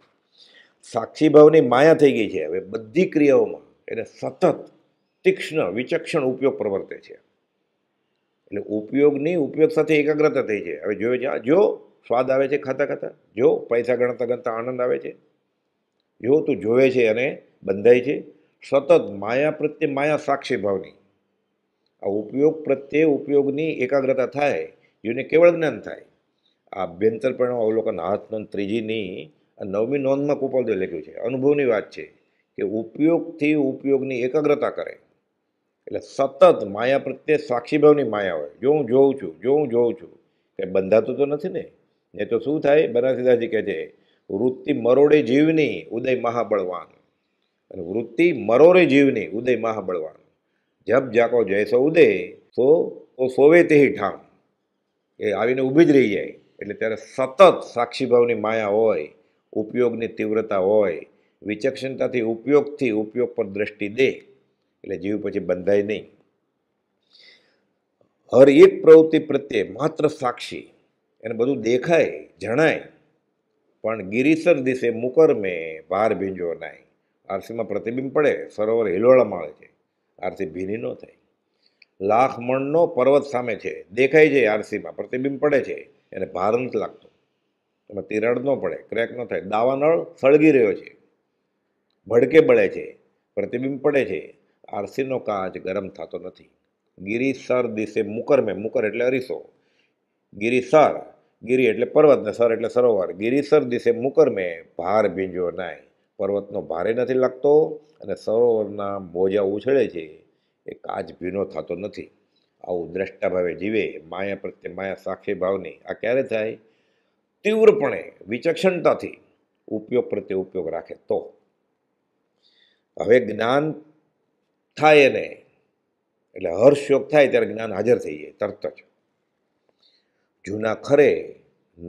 સાક્ષીભાવની માયા થઈ ગઈ છે હવે બધી ક્રિયાઓમાં એને સતત તીક્ષ્ણ વિચક્ષણ ઉપયોગ પ્રવર્તે છે એટલે ઉપયોગની ઉપયોગ સાથે એકાગ્રતા થઈ છે હવે જોયો છે જો સ્વાદ આવે છે ખાતા ખાતા જો પૈસા ગણતા ગણતા આનંદ આવે છે જો તું જોવે છે અને બંધાય છે સતત માયા પ્રત્યે માયા સાક્ષી ભાવની આ ઉપયોગ પ્રત્યે ઉપયોગની એકાગ્રતા થાય જેને કેવળ જ્ઞાન થાય આ અભ્યંતર અભ્યંતરપણું અવલોકન હાથનંદ ત્રીજીની આ નવમી નોંધમાં કુપલદેવ લખ્યું છે અનુભવની વાત છે કે ઉપયોગથી ઉપયોગની એકાગ્રતા કરે એટલે સતત માયા પ્રત્યે સાક્ષીભાવની માયા હોય જો હું જોઉં છું જો હું જોઉં છું કે બંધાતું તો નથી ને એ તો શું થાય બનાસીદાજી કહે છે વૃત્તિ મરોડે જીવની ઉદય મહાબળવાન અને વૃત્તિ મરોરે જીવની ઉદય મહાબળવાન જબ જાકો જયસો ઉદય તો તો સોવે તે ઠામ એ આવીને ઊભી જ રહી જાય એટલે ત્યારે સતત સાક્ષીભાવની માયા હોય ઉપયોગની તીવ્રતા હોય વિચક્ષણતાથી ઉપયોગથી ઉપયોગ પર દ્રષ્ટિ દે એટલે જીવ પછી બંધાય નહીં હર એક પ્રવૃત્તિ પ્રત્યે માત્ર સાક્ષી એને બધું દેખાય જણાય પણ ગિરિસર દિશે મુકર મેં ભાર ભીંજો નાય આરસીમાં પ્રતિબિંબ પડે સરોવર હિલોળા માળે છે આરસી ભીની ન થાય લાખ મણનો પર્વત સામે છે દેખાય છે આરસીમાં પ્રતિબિંબ પડે છે એને ભાર નથી લાગતો એમાં તિરાડ ન પડે ક્રેક ન થાય દાવાનળ સળગી રહ્યો છે ભડકે બળે છે પ્રતિબિંબ પડે છે આરસીનો કાચ ગરમ થતો નથી ગિરિસર દિશે મુકરમે મુકર એટલે અરીસો ગિરિસર ગિરિ એટલે પર્વત સર એટલે સરોવર ગિરિસર દિશે મુકરમે ભાર ભીંજ્યો નાય પર્વતનો ભારે નથી લાગતો અને સરોવરના મોજા ઉછળે છે એ કાચ ભીનો થતો નથી આવું દ્રષ્ટાભાવે જીવે માયા પ્રત્યે માયા સાક્ષી ભાવની આ ક્યારે થાય તીવ્રપણે વિચક્ષણતાથી ઉપયોગ પ્રત્યે ઉપયોગ રાખે તો હવે જ્ઞાન થાય એને એટલે હર્ષયોગ થાય ત્યારે જ્ઞાન હાજર થઈ જાય તરત જ જૂના ખરે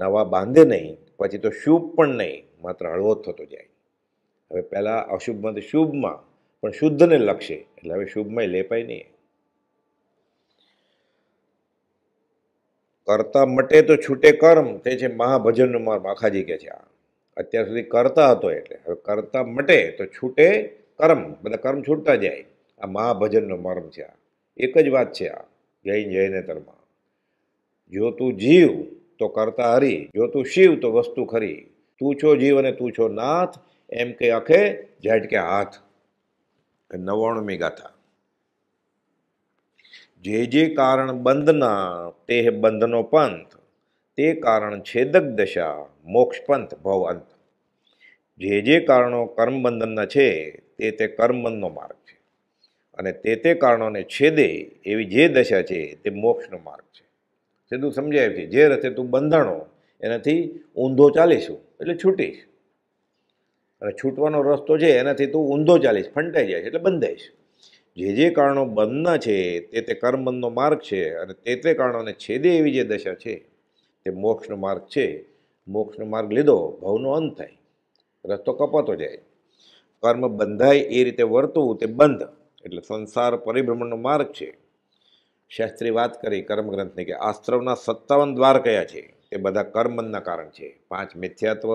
નવા બાંધે નહીં પછી તો શુભ પણ નહીં માત્ર હળવો થતો જાય હવે પહેલાં અશુભમાં તો શુભમાં પણ શુદ્ધને લક્ષે એટલે હવે શુભમાં લેપાય નહીં કરતા મટે તો છૂટે કર્મ તે છે મહાભજનનો માર માખાજી કે છે આ અત્યાર સુધી કરતા હતો એટલે હવે કરતા મટે તો છૂટે કર્મ બધા કર્મ છૂટતા જાય આ મહાભજનનો મર્મ છે આ એક જ વાત છે આ જૈન જૈનેતરમાં જો તું જીવ તો કરતા હરી જો તું શિવ તો વસ્તુ ખરી તું છો જીવ અને તું છો નાથ એમ કે આખે ઝાટકે હાથ નવ્વાણુંમી ગાથા જે જે કારણ બંધના તે બંધનો પંથ તે કારણ છેદક દશા મોક્ષપંથ ભવ અંત જે જે કારણો કર્મબંધનના છે તે તે કર્મબંધનો માર્ગ છે અને તે તે કારણોને છેદે એવી જે દશા છે તે મોક્ષનો માર્ગ છે સીધું સમજાય છે જે રથે તું બંધાણો એનાથી ઊંધો ચાલીશું એટલે છૂટીશ અને છૂટવાનો રસ્તો છે એનાથી તું ઊંધો ચાલીશ ફંટાઈ જાય એટલે બંધાઈશ જે જે કારણો બંધના છે તે તે કર્મબંધનો માર્ગ છે અને તે તે કારણોને છેદે એવી જે દશા છે તે મોક્ષનો માર્ગ છે મોક્ષનો માર્ગ લીધો ભવનો અંત થાય રસ્તો કપાતો જાય કર્મ બંધાય એ રીતે વર્તવું તે બંધ એટલે સંસાર પરિભ્રમણનો માર્ગ છે શાસ્ત્રી વાત કરી કર્મગ્રંથની કે આશ્રવના સત્તાવન દ્વાર કયા છે તે બધા કર્મના કારણ છે પાંચ મિથ્યાત્વ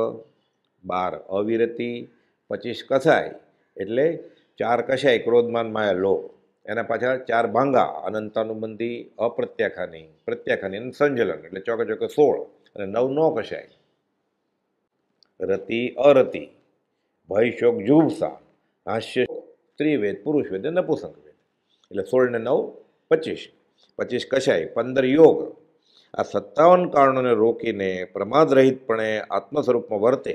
બાર અવિરતી પચીસ કસાય એટલે ચાર કશાય ક્રોધમાન માયા લો એના પાછળ ચાર ભાંગા અનંતાનુબંધી અપ્રત્યાખાની પ્રત્યાખાની અને સંજલન એટલે ચોકે ચોકે સોળ અને નવ નો કશાય રતિ અરતિ ભય શોક જુભસા હાસ્ય સ્ત્રીવેદ પુરુષવેદ અને વેદ એટલે સોળ ને નવ પચીસ પચીસ કશાય પંદર યોગ આ સત્તાવન કારણોને રોકીને પ્રમાદરહિતપણે આત્મ સ્વરૂપમાં વર્તે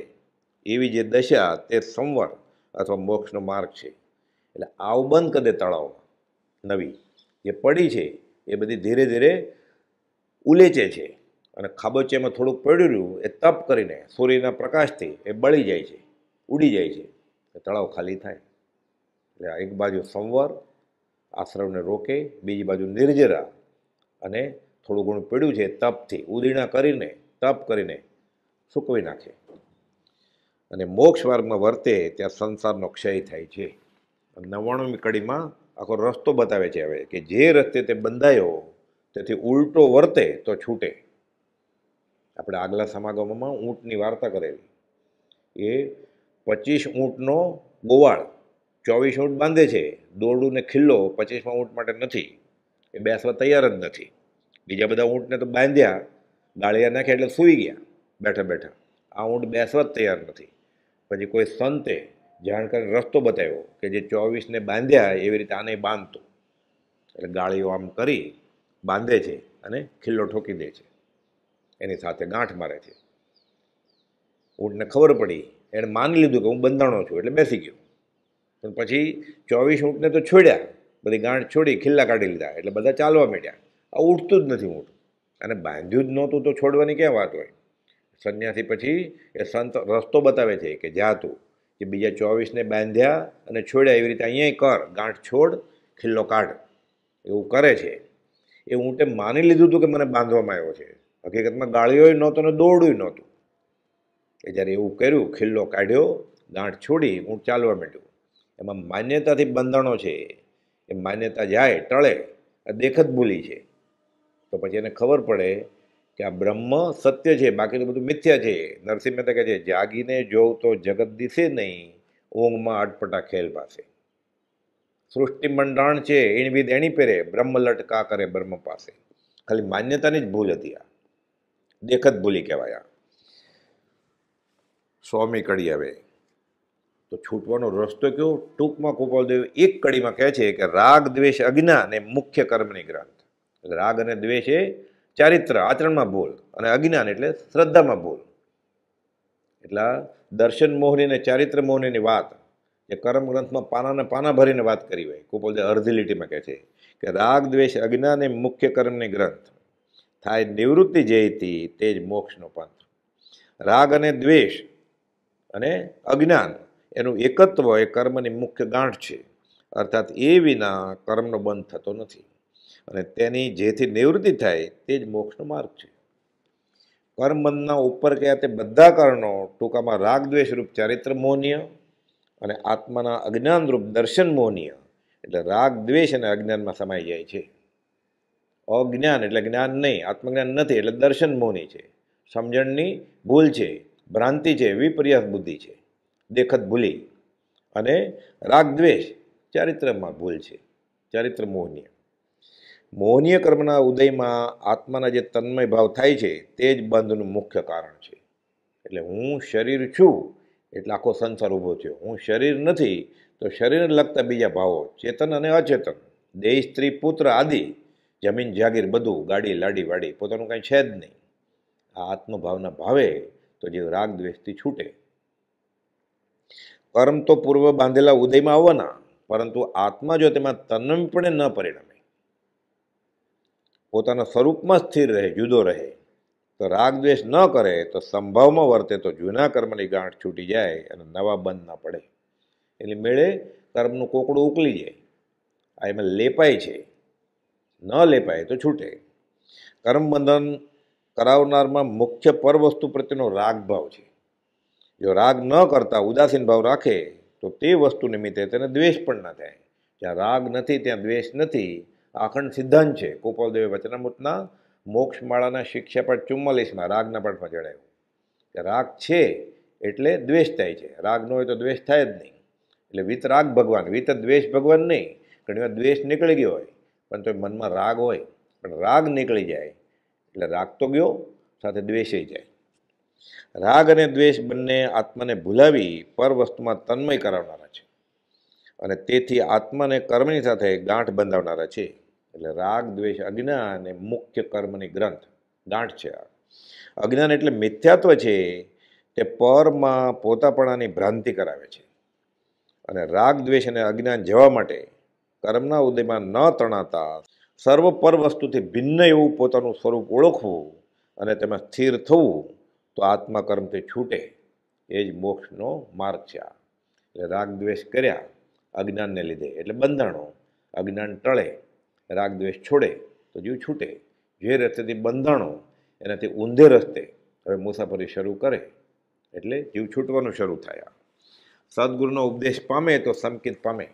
એવી જે દશા તે સંવર અથવા મોક્ષનો માર્ગ છે એટલે આવ બંધ કરી દે તળાવમાં નવી જે પડી છે એ બધી ધીરે ધીરે ઉલેચે છે અને ખાબોચિયામાં થોડુંક પડ્યું રહ્યું એ તપ કરીને સૂર્યના પ્રકાશથી એ બળી જાય છે ઉડી જાય છે એ તળાવ ખાલી થાય એટલે એક બાજુ સંવર આશ્રમને રોકે બીજી બાજુ નિર્જરા અને થોડું ઘણું પડ્યું છે તપથી ઉદીણા કરીને તપ કરીને સૂકવી નાખે અને મોક્ષ માર્ગમાં વર્તે ત્યાં સંસારનો ક્ષય થાય છે નવ્વાણુંમી કડીમાં આખો રસ્તો બતાવે છે હવે કે જે રસ્તે તે બંધાયો તેથી ઉલટો વર્તે તો છૂટે આપણે આગલા સમાગમમાં ઊંટની વાર્તા કરેલી એ પચીસ ઊંટનો ગોવાળ ચોવીસ ઊંટ બાંધે છે દોરડું ને ખિલ્લો પચીસમાં ઊંટ માટે નથી એ બેસવા તૈયાર જ નથી બીજા બધા ઊંટને તો બાંધ્યા ગાળિયા નાખ્યા એટલે સૂઈ ગયા બેઠા બેઠા આ ઊંટ બેસવા જ તૈયાર નથી પછી કોઈ સંતે જાણકાર રસ્તો બતાવ્યો કે જે ચોવીસને બાંધ્યા એવી રીતે આને બાંધતો એટલે ગાળીઓ આમ કરી બાંધે છે અને ખિલ્લો ઠોકી દે છે એની સાથે ગાંઠ મારે છે ઊંટને ખબર પડી એણે માની લીધું કે હું બંધાણો છું એટલે બેસી ગયો પણ પછી ચોવીસ ઊંટને તો છોડ્યા બધી ગાંઠ છોડી ખિલ્લા કાઢી લીધા એટલે બધા ચાલવા માંડ્યા આ ઉઠતું જ નથી ઊંટ અને બાંધ્યું જ નહોતું તો છોડવાની ક્યાં વાત હોય સંન્યાસી પછી એ સંત રસ્તો બતાવે છે કે જ્યાં તું જે બીજા ચોવીસને બાંધ્યા અને છોડ્યા એવી રીતે અહીંયા કર ગાંઠ છોડ ખીલ્લો કાઢ એવું કરે છે એ ઊંટે માની લીધું હતું કે મને બાંધવામાં આવ્યો છે હકીકતમાં ગાળ્યોય નહોતો ને દોડ્યું નહોતું એ જ્યારે એવું કર્યું ખિલ્લો કાઢ્યો ગાંઠ છોડી ઊંટ ચાલવા માંડ્યું એમાં માન્યતાથી બંધણો છે એ માન્યતા જાય ટળે આ દેખત ભૂલી છે તો પછી એને ખબર પડે કે આ બ્રહ્મ સત્ય છે બાકીનું બધું મિથ્યા છે નરસિંહ મહેતા કહે છે જાગીને જોઉં તો જગત દિશે નહીં ઊંઘમાં અટપટા ખેલ પાસે સૃષ્ટિ મંડાણ છે એની વિધ એણી પહેરે બ્રહ્મ લટકા કરે બ્રહ્મ પાસે ખાલી માન્યતાની જ ભૂલ હતી આ દેખત ભૂલી કહેવાય આ સ્વામી કડી આવે તો છૂટવાનો રસ્તો કયો ટૂંકમાં ગોપાલદેવ એક કડીમાં કહે છે કે રાગ દ્વેષ અજ્ઞાન એ મુખ્ય કર્મની ગ્રંથ રાગ અને દ્વેષ એ ચારિત્ર આચરણમાં ભૂલ અને અજ્ઞાન એટલે શ્રદ્ધામાં ભૂલ એટલા દર્શન મોહની અને ચારિત્ર મોહનીની વાત એ કર્મ ગ્રંથમાં પાનાને પાના ભરીને વાત કરી હોય જે અડધી લીટીમાં કહે છે કે રાગ દ્વેષ અજ્ઞાન એ મુખ્ય કર્મની ગ્રંથ થાય નિવૃત્તિ જયતી તે જ મોક્ષનો પંથ રાગ અને દ્વેષ અને અજ્ઞાન એનું એકત્વ એ કર્મની મુખ્ય ગાંઠ છે અર્થાત એ વિના કર્મનો બંધ થતો નથી અને તેની જેથી નિવૃત્તિ થાય તે જ મોક્ષનો માર્ગ છે કર્મ ઉપર કયા તે બધા કારણો ટૂંકામાં રાગદ્વેષરૂપ ચારિત્ર મોહનીય અને આત્માના અજ્ઞાનરૂપ દર્શન મોહનીય એટલે રાગ દ્વેષ અને અજ્ઞાનમાં સમાઈ જાય છે અજ્ઞાન એટલે જ્ઞાન નહીં આત્મજ્ઞાન નથી એટલે દર્શન મોહની છે સમજણની ભૂલ છે ભ્રાંતિ છે વિપર્યાસ બુદ્ધિ છે દેખત ભૂલી અને રાગદ્વેષ ચારિત્રમાં ભૂલ છે ચારિત્ર મોહનીય મોહનીય કર્મના ઉદયમાં આત્માના જે તન્મય ભાવ થાય છે તે જ બંધનું મુખ્ય કારણ છે એટલે હું શરીર છું એટલે આખો સંસાર ઊભો થયો હું શરીર નથી તો શરીરને લગતા બીજા ભાવો ચેતન અને અચેતન દેહ સ્ત્રી પુત્ર આદિ જમીન જાગીર બધું ગાડી લાડી વાડી પોતાનું કાંઈ છે જ નહીં આ આત્મભાવના ભાવે તો જે રાગ દ્વેષથી છૂટે કર્મ તો પૂર્વ બાંધેલા ઉદયમાં આવવાના પરંતુ આત્મા જો તેમાં તન્મપણે ન પરિણમે પોતાના સ્વરૂપમાં સ્થિર રહે જુદો રહે તો રાગ દ્વેષ ન કરે તો સંભાવમાં વર્તે તો જૂના કર્મની ગાંઠ છૂટી જાય અને નવા બંધ ના પડે એટલે મેળે કર્મનું કોકડું ઉકલી જાય આ એમાં લેપાય છે ન લેપાય તો છૂટે કર્મબંધન કરાવનારમાં મુખ્ય પરવસ્તુ પ્રત્યેનો રાગ ભાવ છે જો રાગ ન કરતા ઉદાસીન ભાવ રાખે તો તે વસ્તુ નિમિત્તે તેને દ્વેષ પણ ન થાય જ્યાં રાગ નથી ત્યાં દ્વેષ નથી આખંડ સિદ્ધાંત છે ગોપાલદેવે વચનામૃતના મોક્ષમાળાના શિક્ષા પર ચુમ્માલીસમાં રાગના પાઠમાં જણાવ્યું કે રાગ છે એટલે દ્વેષ થાય છે રાગ ન હોય તો દ્વેષ થાય જ નહીં એટલે વિતરાગ ભગવાન વિત દ્વેષ ભગવાન નહીં ઘણી વાર દ્વેષ નીકળી ગયો હોય પણ તો મનમાં રાગ હોય પણ રાગ નીકળી જાય એટલે રાગ તો ગયો સાથે દ્વેષે જાય રાગ અને દ્વેષ બંને આત્માને ભૂલાવી પર વસ્તુમાં તન્મય કરાવનારા છે અને તેથી આત્માને કર્મની સાથે ગાંઠ બંધાવનારા છે એટલે રાગ દ્વેષ અજ્ઞાન એ મુખ્ય કર્મની ગ્રંથ ગાંઠ છે આ અજ્ઞાન એટલે મિથ્યાત્વ છે તે પરમાં પોતાપણાની ભ્રાંતિ કરાવે છે અને રાગ દ્વેષ અને અજ્ઞાન જવા માટે કર્મના ઉદયમાં ન તણાતા સર્વ પર વસ્તુથી ભિન્ન એવું પોતાનું સ્વરૂપ ઓળખવું અને તેમાં સ્થિર થવું તો આત્મા કર્મથી છૂટે એ જ મોક્ષનો માર્ગ છે એટલે રાગ દ્વેષ કર્યા અજ્ઞાનને લીધે એટલે બંધાણો અજ્ઞાન ટળે રાગ દ્વેષ છોડે તો જીવ છૂટે જે રસ્તેથી બંધાણો એનાથી ઊંધે રસ્તે હવે મુસાફરી શરૂ કરે એટલે જીવ છૂટવાનું શરૂ થયા સદગુરુનો ઉપદેશ પામે તો સંકિત પામે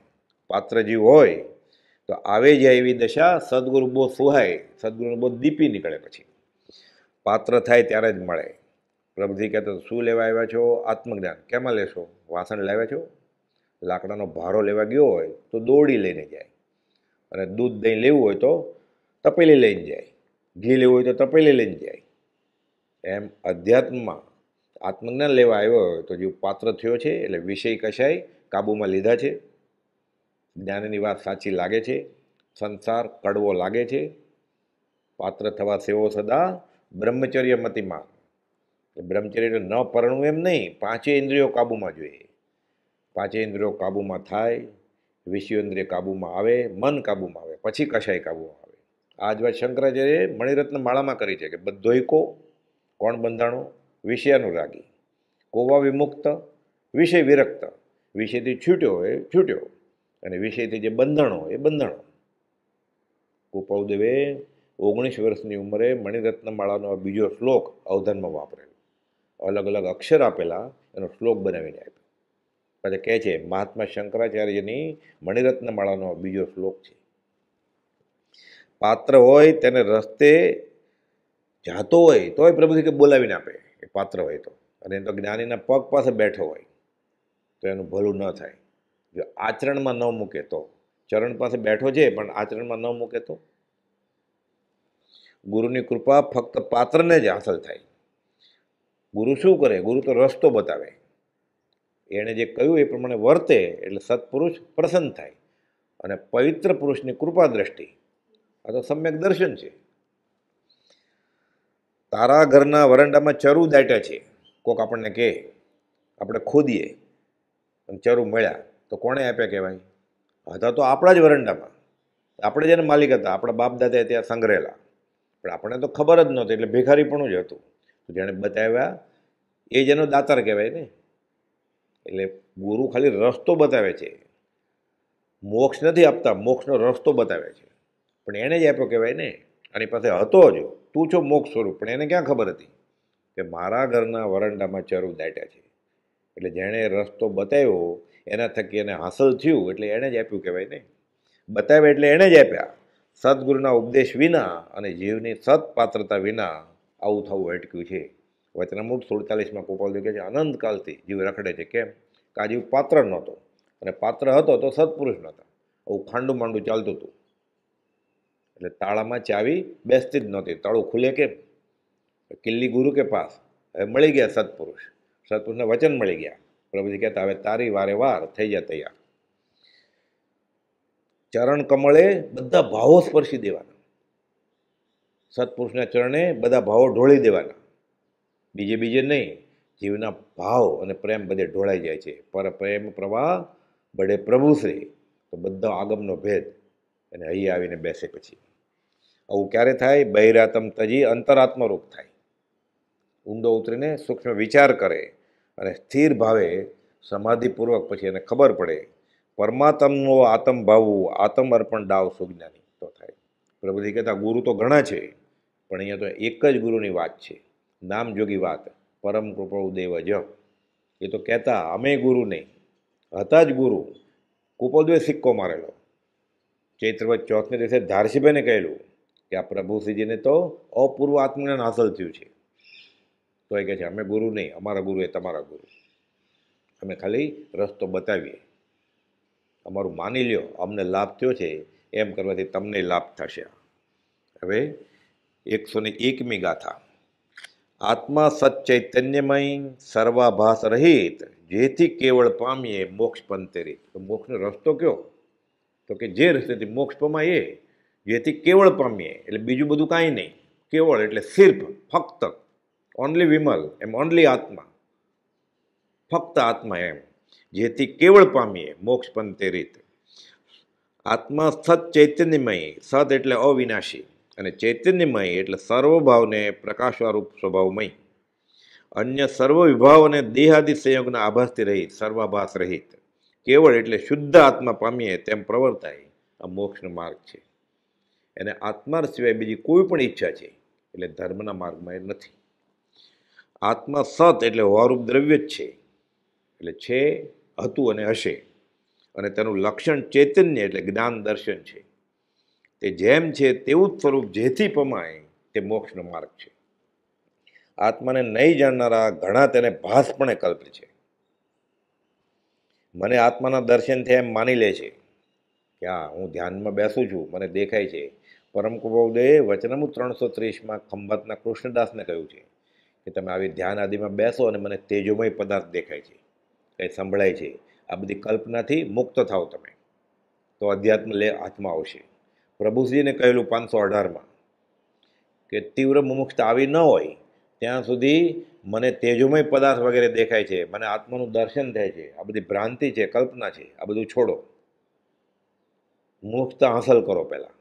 પાત્ર જીવ હોય તો આવે જાય એવી દશા સદગુરુ બહુ સુહાય સદગુરુને બહુ દીપી નીકળે પછી પાત્ર થાય ત્યારે જ મળે પ્રભુજી કહેતો શું લેવા આવ્યા છો આત્મજ્ઞાન કેમાં લેશો વાસણ લાવ્યા છો લાકડાનો ભારો લેવા ગયો હોય તો દોડી લઈને જાય અને દૂધ દહીં લેવું હોય તો તપેલી લઈને જાય ઘી લેવું હોય તો તપેલી લઈને જાય એમ અધ્યાત્મમાં આત્મજ્ઞાન લેવા આવ્યો હોય તો જીવ પાત્ર થયો છે એટલે વિષય કશાય કાબૂમાં લીધા છે જ્ઞાનની વાત સાચી લાગે છે સંસાર કડવો લાગે છે પાત્ર થવા સેવો સદા બ્રહ્મચર્યમતી માર્ગ બ્રહ્મચર્ય ન પરણવું એમ નહીં પાંચે ઇન્દ્રિયો કાબૂમાં જોઈએ પાંચે ઇન્દ્રિયો કાબૂમાં થાય વિષયોન્દ્રિય કાબૂમાં આવે મન કાબૂમાં આવે પછી કશાય કાબૂમાં આવે આ જ વાત શંકરાચાર્યએ મણિરત્ન માળામાં કરી છે કે બધોય કો કોણ બંધાણો વિષયાનું રાગી કોવા વિમુક્ત વિષય વિરક્ત વિષયથી છૂટ્યો એ છૂટ્યો અને વિષયથી જે બંધણો એ બંધણો કુપવદેવે ઓગણીસ વર્ષની ઉંમરે મણિરત્ન માળાનો આ બીજો શ્લોક અવધાનમાં વાપરેલો અલગ અલગ અક્ષર આપેલા એનો શ્લોક બનાવીને આપ્યો પાછા કહે છે મહાત્મા શંકરાચાર્યની મણિરત્ન માળાનો બીજો શ્લોક છે પાત્ર હોય તેને રસ્તે જાતો હોય તોય પ્રભુજી કે બોલાવીને આપે એ પાત્ર હોય તો અને તો જ્ઞાનીના પગ પાસે બેઠો હોય તો એનું ભલું ન થાય જો આચરણમાં ન મૂકે તો ચરણ પાસે બેઠો છે પણ આચરણમાં ન મૂકે તો ગુરુની કૃપા ફક્ત પાત્રને જ હાંસલ થાય ગુરુ શું કરે ગુરુ તો રસ્તો બતાવે એણે જે કહ્યું એ પ્રમાણે વર્તે એટલે સત્પુરુષ પ્રસન્ન થાય અને પવિત્ર પુરુષની કૃપા દ્રષ્ટિ આ તો સમ્યક દર્શન છે તારા ઘરના વરંડામાં ચરુ દાટ્યા છે કોક આપણને કહે આપણે ખોદીએ ચરુ મળ્યા તો કોણે આપ્યા કહેવાય હતા તો આપણા જ વરંડામાં આપણે જેને માલિક હતા આપણા બાપ દાદાએ ત્યાં સંગ્રહેલા પણ આપણને તો ખબર જ નહોતી એટલે ભેખારીપણું જ હતું જેણે બતાવ્યા એ જેનો દાતાર કહેવાય ને એટલે ગુરુ ખાલી રસ્તો બતાવે છે મોક્ષ નથી આપતા મોક્ષનો રસ્તો બતાવે છે પણ એણે જ આપ્યો કહેવાય ને આની પાસે હતો જ તું છો મોક્ષ સ્વરૂપ પણ એને ક્યાં ખબર હતી કે મારા ઘરના વરંડામાં ચરુ દાટ્યા છે એટલે જેણે રસ્તો બતાવ્યો એના થકી એને હાંસલ થયું એટલે એણે જ આપ્યું કહેવાય નહીં બતાવે એટલે એણે જ આપ્યા સદગુરુના ઉપદેશ વિના અને જીવની સત્પાત્રતા વિના આવું થવું અટક્યું છે વચનામૃત સુડતાલીસમાં ગોપાલદેવ કહે છે અનંતકાલથી જીવ રખડે છે કેમ કે આ જીવ પાત્ર નહોતો અને પાત્ર હતો તો સત્પુરુષ નહોતા આવું ખાંડું માંડું ચાલતું હતું એટલે તાળામાં ચાવી બેસતી જ નહોતી તાળું ખુલે કેમ કિલ્લી ગુરુ કે પાસ હવે મળી ગયા સત્પુરુષ સત્પુરુષને વચન મળી ગયા પ્રભુજી કહેતા હવે તારી વારે વાર થઈ જાય તૈયાર ચરણ કમળે બધા ભાવો સ્પર્શી દેવાના સત્પુરુષના ચરણે બધા ભાવો ઢોળી દેવાના બીજે બીજે નહીં જીવના ભાવ અને પ્રેમ બધે ઢોળાઈ જાય છે પર પ્રેમ પ્રવાહ બળે પ્રભુશ્રી તો બધો આગમનો ભેદ અને અહીં આવીને બેસે પછી આવું ક્યારે થાય બહિરાતમ તજી અંતરાત્મરૂપ થાય ઊંડો ઉતરીને સૂક્ષ્મ વિચાર કરે અને સ્થિર ભાવે સમાધિપૂર્વક પછી એને ખબર પડે પરમાત્મનો આતમ ભાવવું આતમ અર્પણ ડાવ સુજ્ઞાની તો થાય પ્રભુજી કહેતા ગુરુ તો ઘણા છે પણ અહીંયા તો એક જ ગુરુની વાત છે નામજોગી વાત પરમ કૃપળુ દેવ એ તો કહેતા અમે ગુરુ નહીં હતા જ ગુરુ કુપોદવે સિક્કો મારેલો ચૈત્રવત ચોથને દિવસે ધારસીભાઈને કહેલું કે આ પ્રભુસિંહજીને તો અપૂર્વ આત્મજ્ઞાન હાંસલ થયું છે તો એ કહે છે અમે ગુરુ નહીં અમારા ગુરુ એ તમારા ગુરુ અમે ખાલી રસ્તો બતાવીએ અમારું માની લ્યો અમને લાભ થયો છે એમ કરવાથી તમને લાભ થશે હવે એકસો ને એકમી ગાથા આત્મા સચ્ચૈતન્યમય સર્વાભાસ રહિત જેથી કેવળ પામીએ મોક્ષ પંતરી તો મોક્ષનો રસ્તો કયો તો કે જે રસ્તેથી મોક્ષ પમાઈએ જેથી કેવળ પામીએ એટલે બીજું બધું કાંઈ નહીં કેવળ એટલે સિર્ફ ફક્ત ઓનલી વિમલ એમ ઓનલી આત્મા ફક્ત આત્મા એમ જેથી કેવળ પામીએ મોક્ષ પંતે રીત આત્મા સત ચૈતન્યમય સત એટલે અવિનાશી અને ચૈતન્યમય એટલે સર્વભાવને પ્રકાશવારૂપ સ્વભાવમય અન્ય સર્વ વિભાવ અને દેહાદિ સંયોગના આભાસથી રહિત સર્વાભાસ રહિત કેવળ એટલે શુદ્ધ આત્મા પામીએ તેમ પ્રવર્તાય આ મોક્ષનો માર્ગ છે એને આત્મા સિવાય બીજી કોઈ પણ ઈચ્છા છે એટલે ધર્મના માર્ગમાં એ નથી આત્મા સત એટલે હોવારૂપ દ્રવ્ય જ છે એટલે છે હતું અને હશે અને તેનું લક્ષણ ચૈતન્ય એટલે જ્ઞાન દર્શન છે તે જેમ છે તેવું જ સ્વરૂપ જેથી પમાય તે મોક્ષનો માર્ગ છે આત્માને નહીં જાણનારા ઘણા તેને ભાસપણે કલ્પ છે મને આત્માના દર્શનથી એમ માની લે છે કે હા હું ધ્યાનમાં બેસું છું મને દેખાય છે પરમ કુબૌદે વચનમુ ત્રણસો ત્રીસમાં ખંભાતના કૃષ્ણદાસને કહ્યું છે કે તમે આવી ધ્યાન આદિમાં બેસો અને મને તેજોમય પદાર્થ દેખાય છે કંઈ સંભળાય છે આ બધી કલ્પનાથી મુક્ત થાવ તમે તો અધ્યાત્મ લે હાથમાં આવશે પ્રભુશ્રીને કહેલું પાંચસો અઢારમાં કે તીવ્ર મુમુક્ષતા આવી ન હોય ત્યાં સુધી મને તેજોમય પદાર્થ વગેરે દેખાય છે મને આત્માનું દર્શન થાય છે આ બધી ભ્રાંતિ છે કલ્પના છે આ બધું છોડો મુમુક્ષતા હાંસલ કરો પહેલાં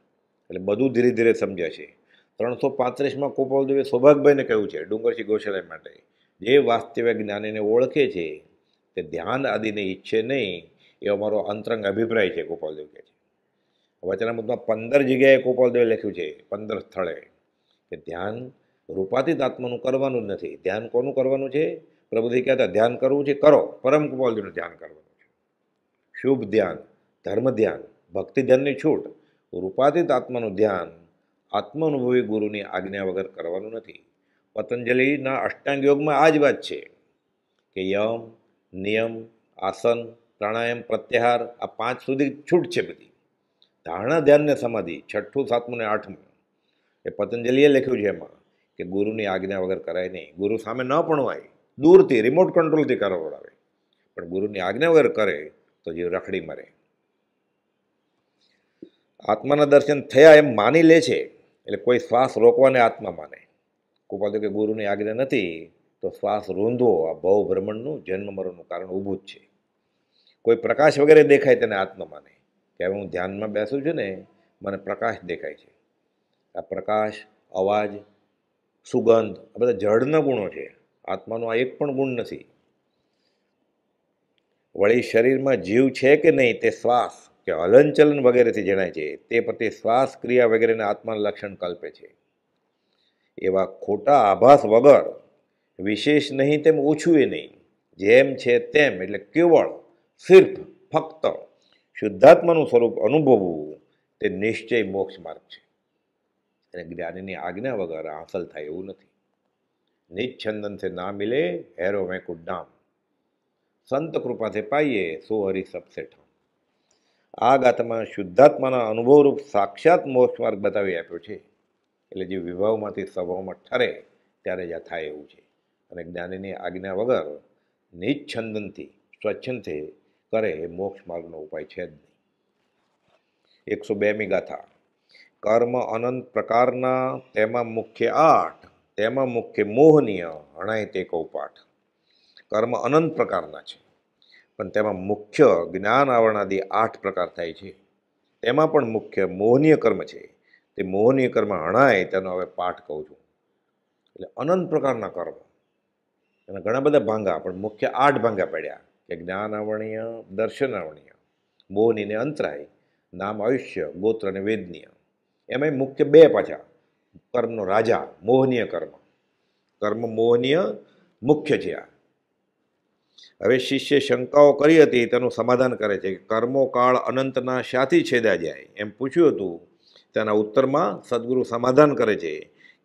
એટલે બધું ધીરે ધીરે સમજાય છે ત્રણસો પાંત્રીસમાં કોપાલદેવે સૌભાગભાઈને કહ્યું છે ડુંગરસિંહ ગોસાલાઈ માટે જે વાસ્તવિક જ્ઞાનીને ઓળખે છે તે ધ્યાન આદિને ઈચ્છે નહીં એ મારો અંતરંગ અભિપ્રાય છે ગોપાલદેવ કહે છે વચનામૃતમાં પંદર જગ્યાએ ગોપાલદેવે લખ્યું છે પંદર સ્થળે કે ધ્યાન રૂપાતીત આત્માનું કરવાનું જ નથી ધ્યાન કોનું કરવાનું છે પ્રભુજી કહેતા ધ્યાન કરવું છે કરો પરમ ગોપાલજીનું ધ્યાન કરવાનું છે શુભ ધ્યાન ધર્મ ધ્યાન ભક્તિ ધ્યાનની છૂટ રૂપાતીત આત્માનું ધ્યાન આત્માનુભવી ગુરુની આજ્ઞા વગર કરવાનું નથી પતંજલિના અષ્ટાંગ યોગમાં આ જ વાત છે કે યમ નિયમ આસન પ્રાણાયામ પ્રત્યાહાર આ પાંચ સુધી છૂટ છે બધી ધારણા ધ્યાન ને સમાધિ છઠ્ઠું સાતમું ને આઠમું એ પતંજલિએ લખ્યું છે એમાં કે ગુરુની આજ્ઞા વગર કરાય નહીં ગુરુ સામે ન પણ હોય દૂરથી રિમોટ કંટ્રોલથી કરાવડાવે પણ ગુરુની આજ્ઞા વગર કરે તો જીવ રખડી મરે આત્માના દર્શન થયા એમ માની લે છે એટલે કોઈ શ્વાસ રોકવાને આત્મા માને કૃપાલ કે ગુરુની આજ્ઞા નથી તો શ્વાસ રૂંધવો આ ભવ ભ્રમણનું જન્મ મરણનું કારણ ઊભું જ છે કોઈ પ્રકાશ વગેરે દેખાય તેને આત્મા માને કે હવે હું ધ્યાનમાં બેસું છું ને મને પ્રકાશ દેખાય છે આ પ્રકાશ અવાજ સુગંધ આ બધા જળના ગુણો છે આત્માનો આ એક પણ ગુણ નથી વળી શરીરમાં જીવ છે કે નહીં તે શ્વાસ કે હલનચલન વગેરેથી જણાય છે તે પ્રત્યે શ્વાસ ક્રિયા વગેરેના આત્માનું લક્ષણ કલ્પે છે એવા ખોટા આભાસ વગર વિશેષ નહીં તેમ ઓછું એ નહીં જેમ છે તેમ એટલે કેવળ સિર્ફ ફક્ત શુદ્ધાત્માનું સ્વરૂપ અનુભવવું તે નિશ્ચય મોક્ષ માર્ગ છે અને જ્ઞાનીની આજ્ઞા વગર હાંસલ થાય એવું નથી નિચ્છંદન ના મિલે હેરો મેકુડ નામ સંત કૃપાથી પાઈએ સો હરી આ ગાથામાં શુદ્ધાત્માના અનુભવરૂપ સાક્ષાત મોક્ષ માર્ગ બતાવી આપ્યો છે એટલે જે વિભાવમાંથી સ્વભાવમાં ઠરે ત્યારે જ આ થાય એવું છે અને જ્ઞાનીની આજ્ઞા વગર નિચ્છંદનથી સ્વચ્છંદથી કરે એ મોક્ષ માર્ગનો ઉપાય છે જ નહીં એકસો બેમી ગાથા કર્મ અનંત પ્રકારના તેમાં મુખ્ય આઠ તેમાં મુખ્ય મોહનીય હણાય તે કૌપાઠ કર્મ અનંત પ્રકારના છે પણ તેમાં મુખ્ય જ્ઞાન આવરણાદી આઠ પ્રકાર થાય છે તેમાં પણ મુખ્ય મોહનીય કર્મ છે તે મોહનીય કર્મ હણાય તેનો હવે પાઠ કહું છું એટલે અનંત પ્રકારના કર્મ એના ઘણા બધા ભાંગા પણ મુખ્ય આઠ ભાંગા પડ્યા કે જ્ઞાનાવર્ણીય દર્શનાવર્ણીય બોનીને અંતરાય નામ આયુષ્ય ગોત્ર અને વેદનીય એમાંય મુખ્ય બે પાછા કર્મનો રાજા મોહનીય કર્મ કર્મ મોહનીય મુખ્ય છે આ હવે શિષ્ય શંકાઓ કરી હતી તેનું સમાધાન કરે છે કે કાળ અનંતના શાથી છેદા જાય એમ પૂછ્યું હતું તેના ઉત્તરમાં સદગુરુ સમાધાન કરે છે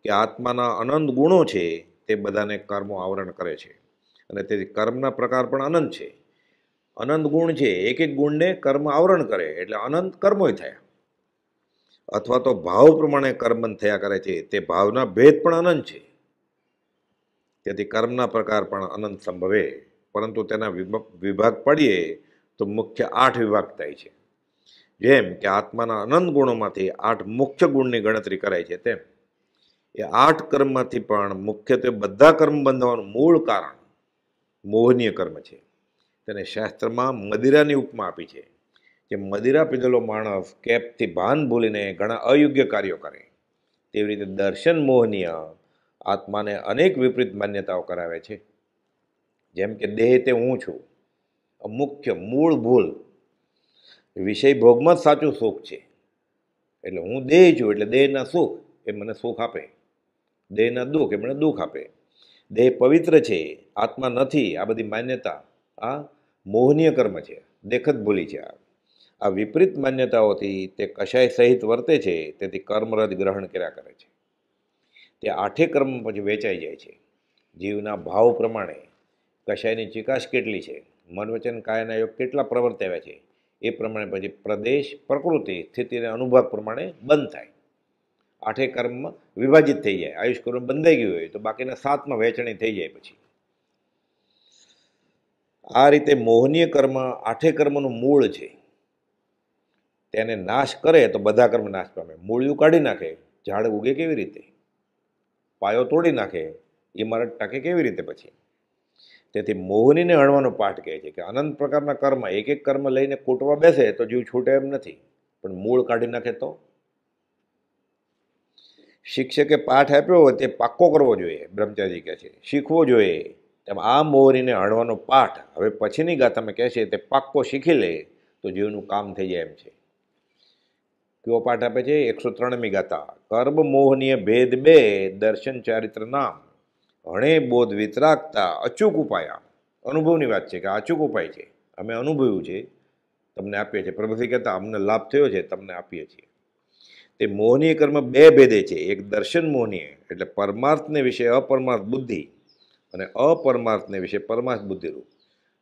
કે આત્માના અનંત ગુણો છે તે બધાને કર્મો આવરણ કરે છે અને તેથી કર્મના પ્રકાર પણ અનંત છે અનંત ગુણ છે એક એક ગુણને કર્મ આવરણ કરે એટલે અનંત કર્મોય થયા અથવા તો ભાવ પ્રમાણે કર્મન થયા કરે છે તે ભાવના ભેદ પણ અનંત છે તેથી કર્મના પ્રકાર પણ અનંત સંભવે પરંતુ તેના વિભાગ પડીએ તો મુખ્ય આઠ વિભાગ થાય છે જેમ કે આત્માના અનંત ગુણોમાંથી આઠ મુખ્ય ગુણની ગણતરી કરાય છે તેમ એ આઠ કર્મમાંથી પણ મુખ્યત્વે બધા કર્મ બંધવાનું મૂળ કારણ મોહનીય કર્મ છે તેને શાસ્ત્રમાં મદિરાની ઉપમા આપી છે જે મદિરા પીધેલો માણસ કેપથી ભાન ભૂલીને ઘણા અયોગ્ય કાર્યો કરે તેવી રીતે દર્શન મોહનીય આત્માને અનેક વિપરીત માન્યતાઓ કરાવે છે જેમ કે દેહ તે હું છું મુખ્ય મૂળ ભૂલ વિષય ભોગમાં જ સાચું સુખ છે એટલે હું દેહ છું એટલે દેહના સુખ એ મને સુખ આપે દેહના દુઃખ એ મને દુઃખ આપે દેહ પવિત્ર છે આત્મા નથી આ બધી માન્યતા આ મોહનીય કર્મ છે દેખત ભૂલી છે આ આ વિપરીત માન્યતાઓથી તે કશાય સહિત વર્તે છે તેથી કર્મરજ ગ્રહણ કર્યા કરે છે તે આઠે કર્મ પછી વેચાઈ જાય છે જીવના ભાવ પ્રમાણે કશાયની ચિકાશ કેટલી છે મન વચન કાયાના યોગ કેટલા પ્રવર્તાવ્યા છે એ પ્રમાણે પછી પ્રદેશ પ્રકૃતિ સ્થિતિના અનુભવ પ્રમાણે બંધ થાય આઠે કર્મમાં વિભાજિત થઈ જાય આયુષ કર્મ બંધાઈ ગયું હોય તો બાકીના સાતમાં વહેંચણી થઈ જાય પછી આ રીતે મોહનીય કર્મ આઠે કર્મનું મૂળ છે તેને નાશ કરે તો બધા કર્મ નાશ પામે મૂળિયું કાઢી નાખે ઝાડ ઉગે કેવી રીતે પાયો તોડી નાખે ઇમારત ટકે કેવી રીતે પછી તેથી મોહનીને હણવાનો પાઠ કહે છે કે અનંત પ્રકારના કર્મ એક એક કર્મ લઈને કૂટવા બેસે તો જીવ છૂટે એમ નથી પણ મૂળ કાઢી નાખે તો શિક્ષકે પાઠ આપ્યો હોય તે પાક્કો કરવો જોઈએ બ્રહ્મચારી કહે છે શીખવો જોઈએ એમ આ મોહરીને હણવાનો પાઠ હવે પછીની ગાથામાં કહે છે તે પાક્કો શીખી લે તો જીવનું કામ થઈ જાય એમ છે કેવો પાઠ આપે છે એકસો ત્રણમી ગાથા કર્મ મોહનીય ભેદ બે દર્શન ચારિત્ર નામ હણે બોધ વિતરાગતા અચૂક ઉપાય અનુભવની વાત છે કે અચૂક ઉપાય છે અમે અનુભવ્યું છે તમને આપીએ છીએ પ્રભુથી કહેતા અમને લાભ થયો છે તમને આપીએ છીએ તે મોહનીય કર્મ બે ભેદે છે એક દર્શન મોહનીય એટલે પરમાર્થને વિશે અપરમાર્થ બુદ્ધિ અને અપરમાર્થને વિશે પરમાર્થ બુદ્ધિરૂપ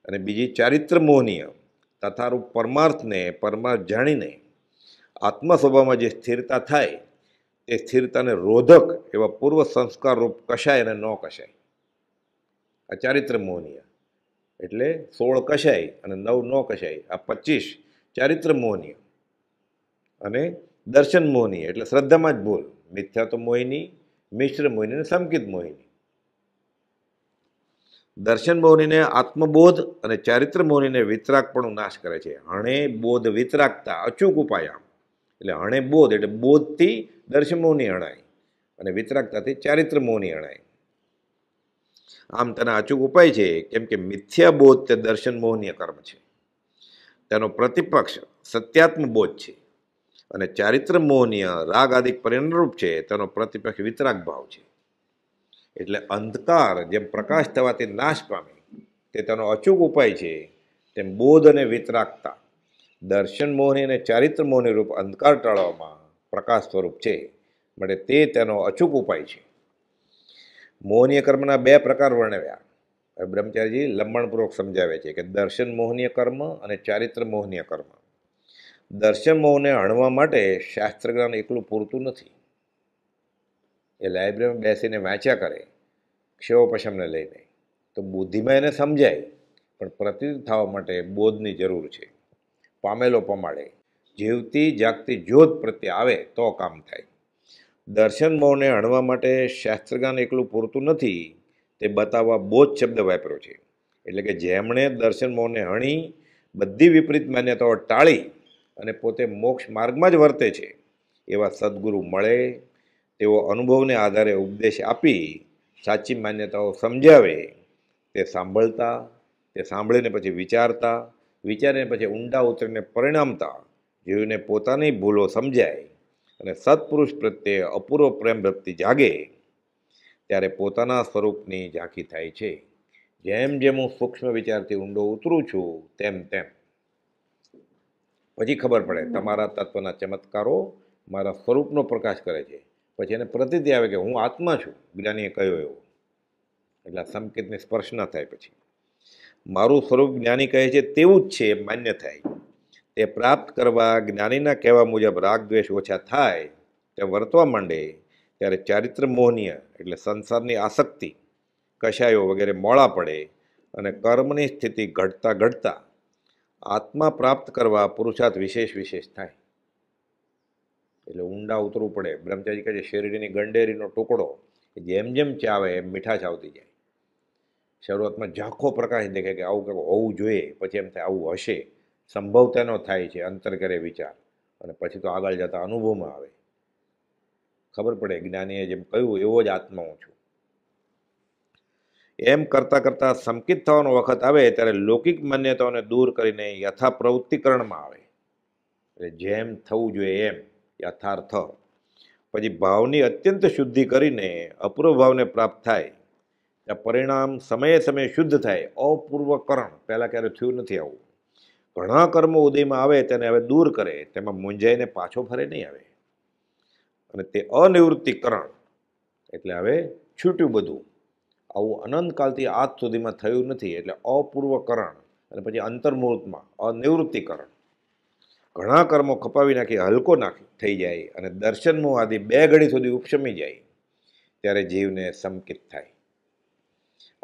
અને બીજી ચારિત્ર મોહનીય તથારૂપ પરમાર્થને પરમાર્થ જાણીને આત્મ સ્વભાવમાં જે સ્થિરતા થાય તે સ્થિરતાને રોધક એવા પૂર્વ સંસ્કારરૂપ કશાય અને ન કશાય આ ચારિત્ર મોહનીય એટલે સોળ કશાય અને નવ ન કશાય આ પચીસ ચારિત્ર મોહનીય અને દર્શન મોહની એટલે શ્રદ્ધામાં જ ભૂલ મિથ્યા તો મોહિની મિશ્ર મોહિની અને સમકિત મોહિની દર્શન મોહનીને આત્મબોધ અને ચારિત્ર મોહનીને વિતરાક પણ નાશ કરે છે હણે બોધ વિતરાકતા અચૂક ઉપાય આમ એટલે હણે બોધ એટલે બોધથી દર્શન મોહની હણાય અને વિતરાકતાથી ચારિત્ર મોહની હણાય આમ તેના અચૂક ઉપાય છે કેમ કે મિથ્યા બોધ તે દર્શન મોહનીય કર્મ છે તેનો પ્રતિપક્ષ સત્યાત્મ બોધ છે અને ચારિત્ર મોહનીય રાગ આદિક પરિણરૂપ છે તેનો પ્રતિપક્ષ વિતરાગ ભાવ છે એટલે અંધકાર જેમ પ્રકાશ થવાથી નાશ પામે તે તેનો અચૂક ઉપાય છે તેમ બોધ અને વિતરાગતા દર્શન મોહની અને ચારિત્ર મોહની રૂપ અંધકાર ટાળવામાં પ્રકાશ સ્વરૂપ છે માટે તે તેનો અચૂક ઉપાય છે મોહનીય કર્મના બે પ્રકાર વર્ણવ્યા બ્રહ્મચારીજી લંબણપૂર્વક સમજાવે છે કે દર્શન મોહનીય કર્મ અને ચારિત્ર મોહનીય કર્મ દર્શન મોહને હણવા માટે શાસ્ત્ર જ્ઞાન એકલું પૂરતું નથી એ લાઇબ્રેરીમાં બેસીને વાંચ્યા કરે ક્ષયોપશમને લઈને તો બુદ્ધિમાં એને સમજાય પણ પ્રતિત થવા માટે બોધની જરૂર છે પામેલો પમાડે જીવતી જાગતી જ્યોત પ્રત્યે આવે તો કામ થાય દર્શન મોહને હણવા માટે શાસ્ત્રજ્ઞાન એકલું પૂરતું નથી તે બતાવવા બોધ શબ્દ વાપર્યો છે એટલે કે જેમણે દર્શન મોહને હણી બધી વિપરીત માન્યતાઓ ટાળી અને પોતે મોક્ષ માર્ગમાં જ વર્તે છે એવા સદગુરુ મળે તેઓ અનુભવને આધારે ઉપદેશ આપી સાચી માન્યતાઓ સમજાવે તે સાંભળતા તે સાંભળીને પછી વિચારતા વિચારીને પછી ઊંડા ઉતરીને પરિણામતા જીવને પોતાની ભૂલો સમજાય અને સત્પુરુષ પ્રત્યે અપૂર્વ પ્રેમ ભક્તિ જાગે ત્યારે પોતાના સ્વરૂપની ઝાંખી થાય છે જેમ જેમ હું સૂક્ષ્મ વિચારથી ઊંડો ઉતરું છું તેમ તેમ પછી ખબર પડે તમારા તત્વના ચમત્કારો મારા સ્વરૂપનો પ્રકાશ કરે છે પછી એને પ્રતિતિ આવે કે હું આત્મા છું જ્ઞાનીએ કહ્યો એવો એટલે આ સંકેતને સ્પર્શ ના થાય પછી મારું સ્વરૂપ જ્ઞાની કહે છે તેવું જ છે એ માન્ય થાય તે પ્રાપ્ત કરવા જ્ઞાનીના કહેવા મુજબ રાગ દ્વેષ ઓછા થાય તે વર્તવા માંડે ત્યારે ચારિત્ર મોહનીય એટલે સંસારની આસક્તિ કશાયો વગેરે મોળા પડે અને કર્મની સ્થિતિ ઘટતા ઘટતા આત્મા પ્રાપ્ત કરવા પુરુષાર્થ વિશેષ વિશેષ થાય એટલે ઊંડા ઉતરવું પડે બ્રહ્મચારી કહે છે શરીરની ગંડેરીનો ટુકડો જેમ જેમ ચાવે એમ મીઠાશ આવતી જાય શરૂઆતમાં ઝાંખો પ્રકાશ દેખે કે આવું કંઈક હોવું જોઈએ પછી એમ થાય આવું હશે સંભવતાનો થાય છે અંતર કરે વિચાર અને પછી તો આગળ જતા અનુભવમાં આવે ખબર પડે જ્ઞાનીએ જેમ કહ્યું એવો જ આત્મા હું છું એમ કરતાં કરતાં સંકિત થવાનો વખત આવે ત્યારે લૌકિક માન્યતાઓને દૂર કરીને યથા પ્રવૃત્તિકરણમાં આવે એટલે જેમ થવું જોઈએ એમ યથાર્થ પછી ભાવની અત્યંત શુદ્ધિ કરીને અપૂર્વ ભાવને પ્રાપ્ત થાય ત્યાં પરિણામ સમયે સમયે શુદ્ધ થાય અપૂર્વકરણ પહેલાં ક્યારે થયું નથી આવું ઘણા કર્મો ઉદયમાં આવે તેને હવે દૂર કરે તેમાં મૂંઝાઈને પાછો ફરે નહીં આવે અને તે અનિવૃત્તિકરણ એટલે હવે છૂટ્યું બધું આવું અનંતકાલથી આજ સુધીમાં થયું નથી એટલે અપૂર્વકરણ અને પછી અંતર્મુહૂર્તમાં અનિવૃત્તિકરણ ઘણા કર્મો ખપાવી નાખી હલકો નાખી થઈ જાય અને દર્શન આધી બે ઘડી સુધી ઉપશમી જાય ત્યારે જીવને સંકિત થાય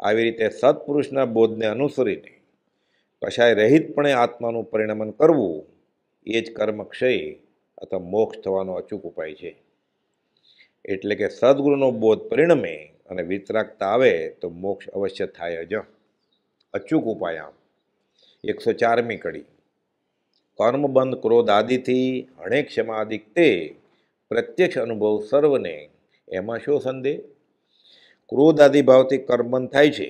આવી રીતે સત્પુરુષના બોધને અનુસરીને કશાય રહિતપણે આત્માનું પરિણમન કરવું એ જ કર્મક્ષય અથવા મોક્ષ થવાનો અચૂક ઉપાય છે એટલે કે સદગુરુનો બોધ પરિણમે અને વિતરાગતા આવે તો મોક્ષ અવશ્ય થાય જ અચૂક ઉપાય આમ એકસો ચારમી કડી કર્મબંધ ક્રોધ આદિથી હણે ક્ષમાદિક તે પ્રત્યક્ષ અનુભવ સર્વને એમાં શું સંદેહ ક્રોધ આદિ ભાવથી કર્મબંધ થાય છે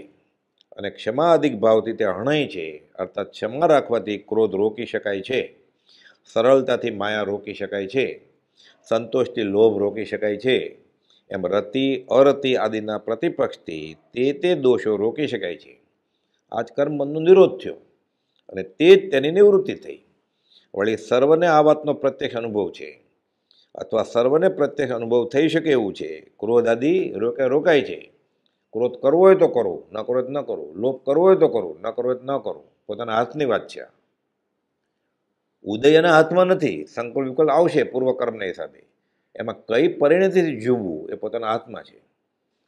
અને ક્ષમા અધિક ભાવથી તે હણાય છે અર્થાત ક્ષમા રાખવાથી ક્રોધ રોકી શકાય છે સરળતાથી માયા રોકી શકાય છે સંતોષથી લોભ રોકી શકાય છે એમ રતિ અરતિ આદિના પ્રતિપક્ષથી તે તે દોષો રોકી શકાય છે આજ કર્મબંધનો નિરોધ થયો અને તે જ તેની નિવૃત્તિ થઈ વળી સર્વને આ વાતનો પ્રત્યક્ષ અનુભવ છે અથવા સર્વને પ્રત્યક્ષ અનુભવ થઈ શકે એવું છે ક્રોધ આદિ રોકાય રોકાય છે ક્રોધ કરવો હોય તો કરો ન કરો તો ન કરો લોપ કરવો હોય તો કરો ન કરો તો ન કરો પોતાના હાથની વાત છે ઉદય એના હાથમાં નથી સંકુલ વિકુલ આવશે પૂર્વકર્મને હિસાબે એમાં કઈ પરિણતિથી જીવવું એ પોતાના હાથમાં છે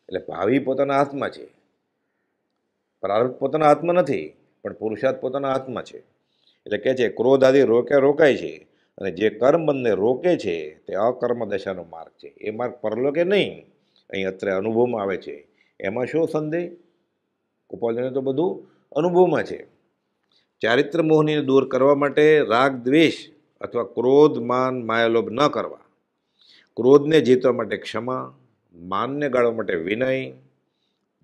એટલે ભાવિ પોતાના હાથમાં છે પ્રારબ્ધ પોતાના હાથમાં નથી પણ પુરુષાર્થ પોતાના હાથમાં છે એટલે કહે છે ક્રોધ આદિ રોક્યા રોકાય છે અને જે કર્મ બંને રોકે છે તે અકર્મ દશાનો માર્ગ છે એ માર્ગ પરલોકે નહીં અહીં અત્રે અનુભવમાં આવે છે એમાં શું સંદેહ કુપાલજીને તો બધું અનુભવમાં છે ચારિત્ર મોહનીને દૂર કરવા માટે રાગ દ્વેષ અથવા ક્રોધ માન માયાલોભ ન કરવા ક્રોધને જીતવા માટે ક્ષમા માનને ગાળવા માટે વિનય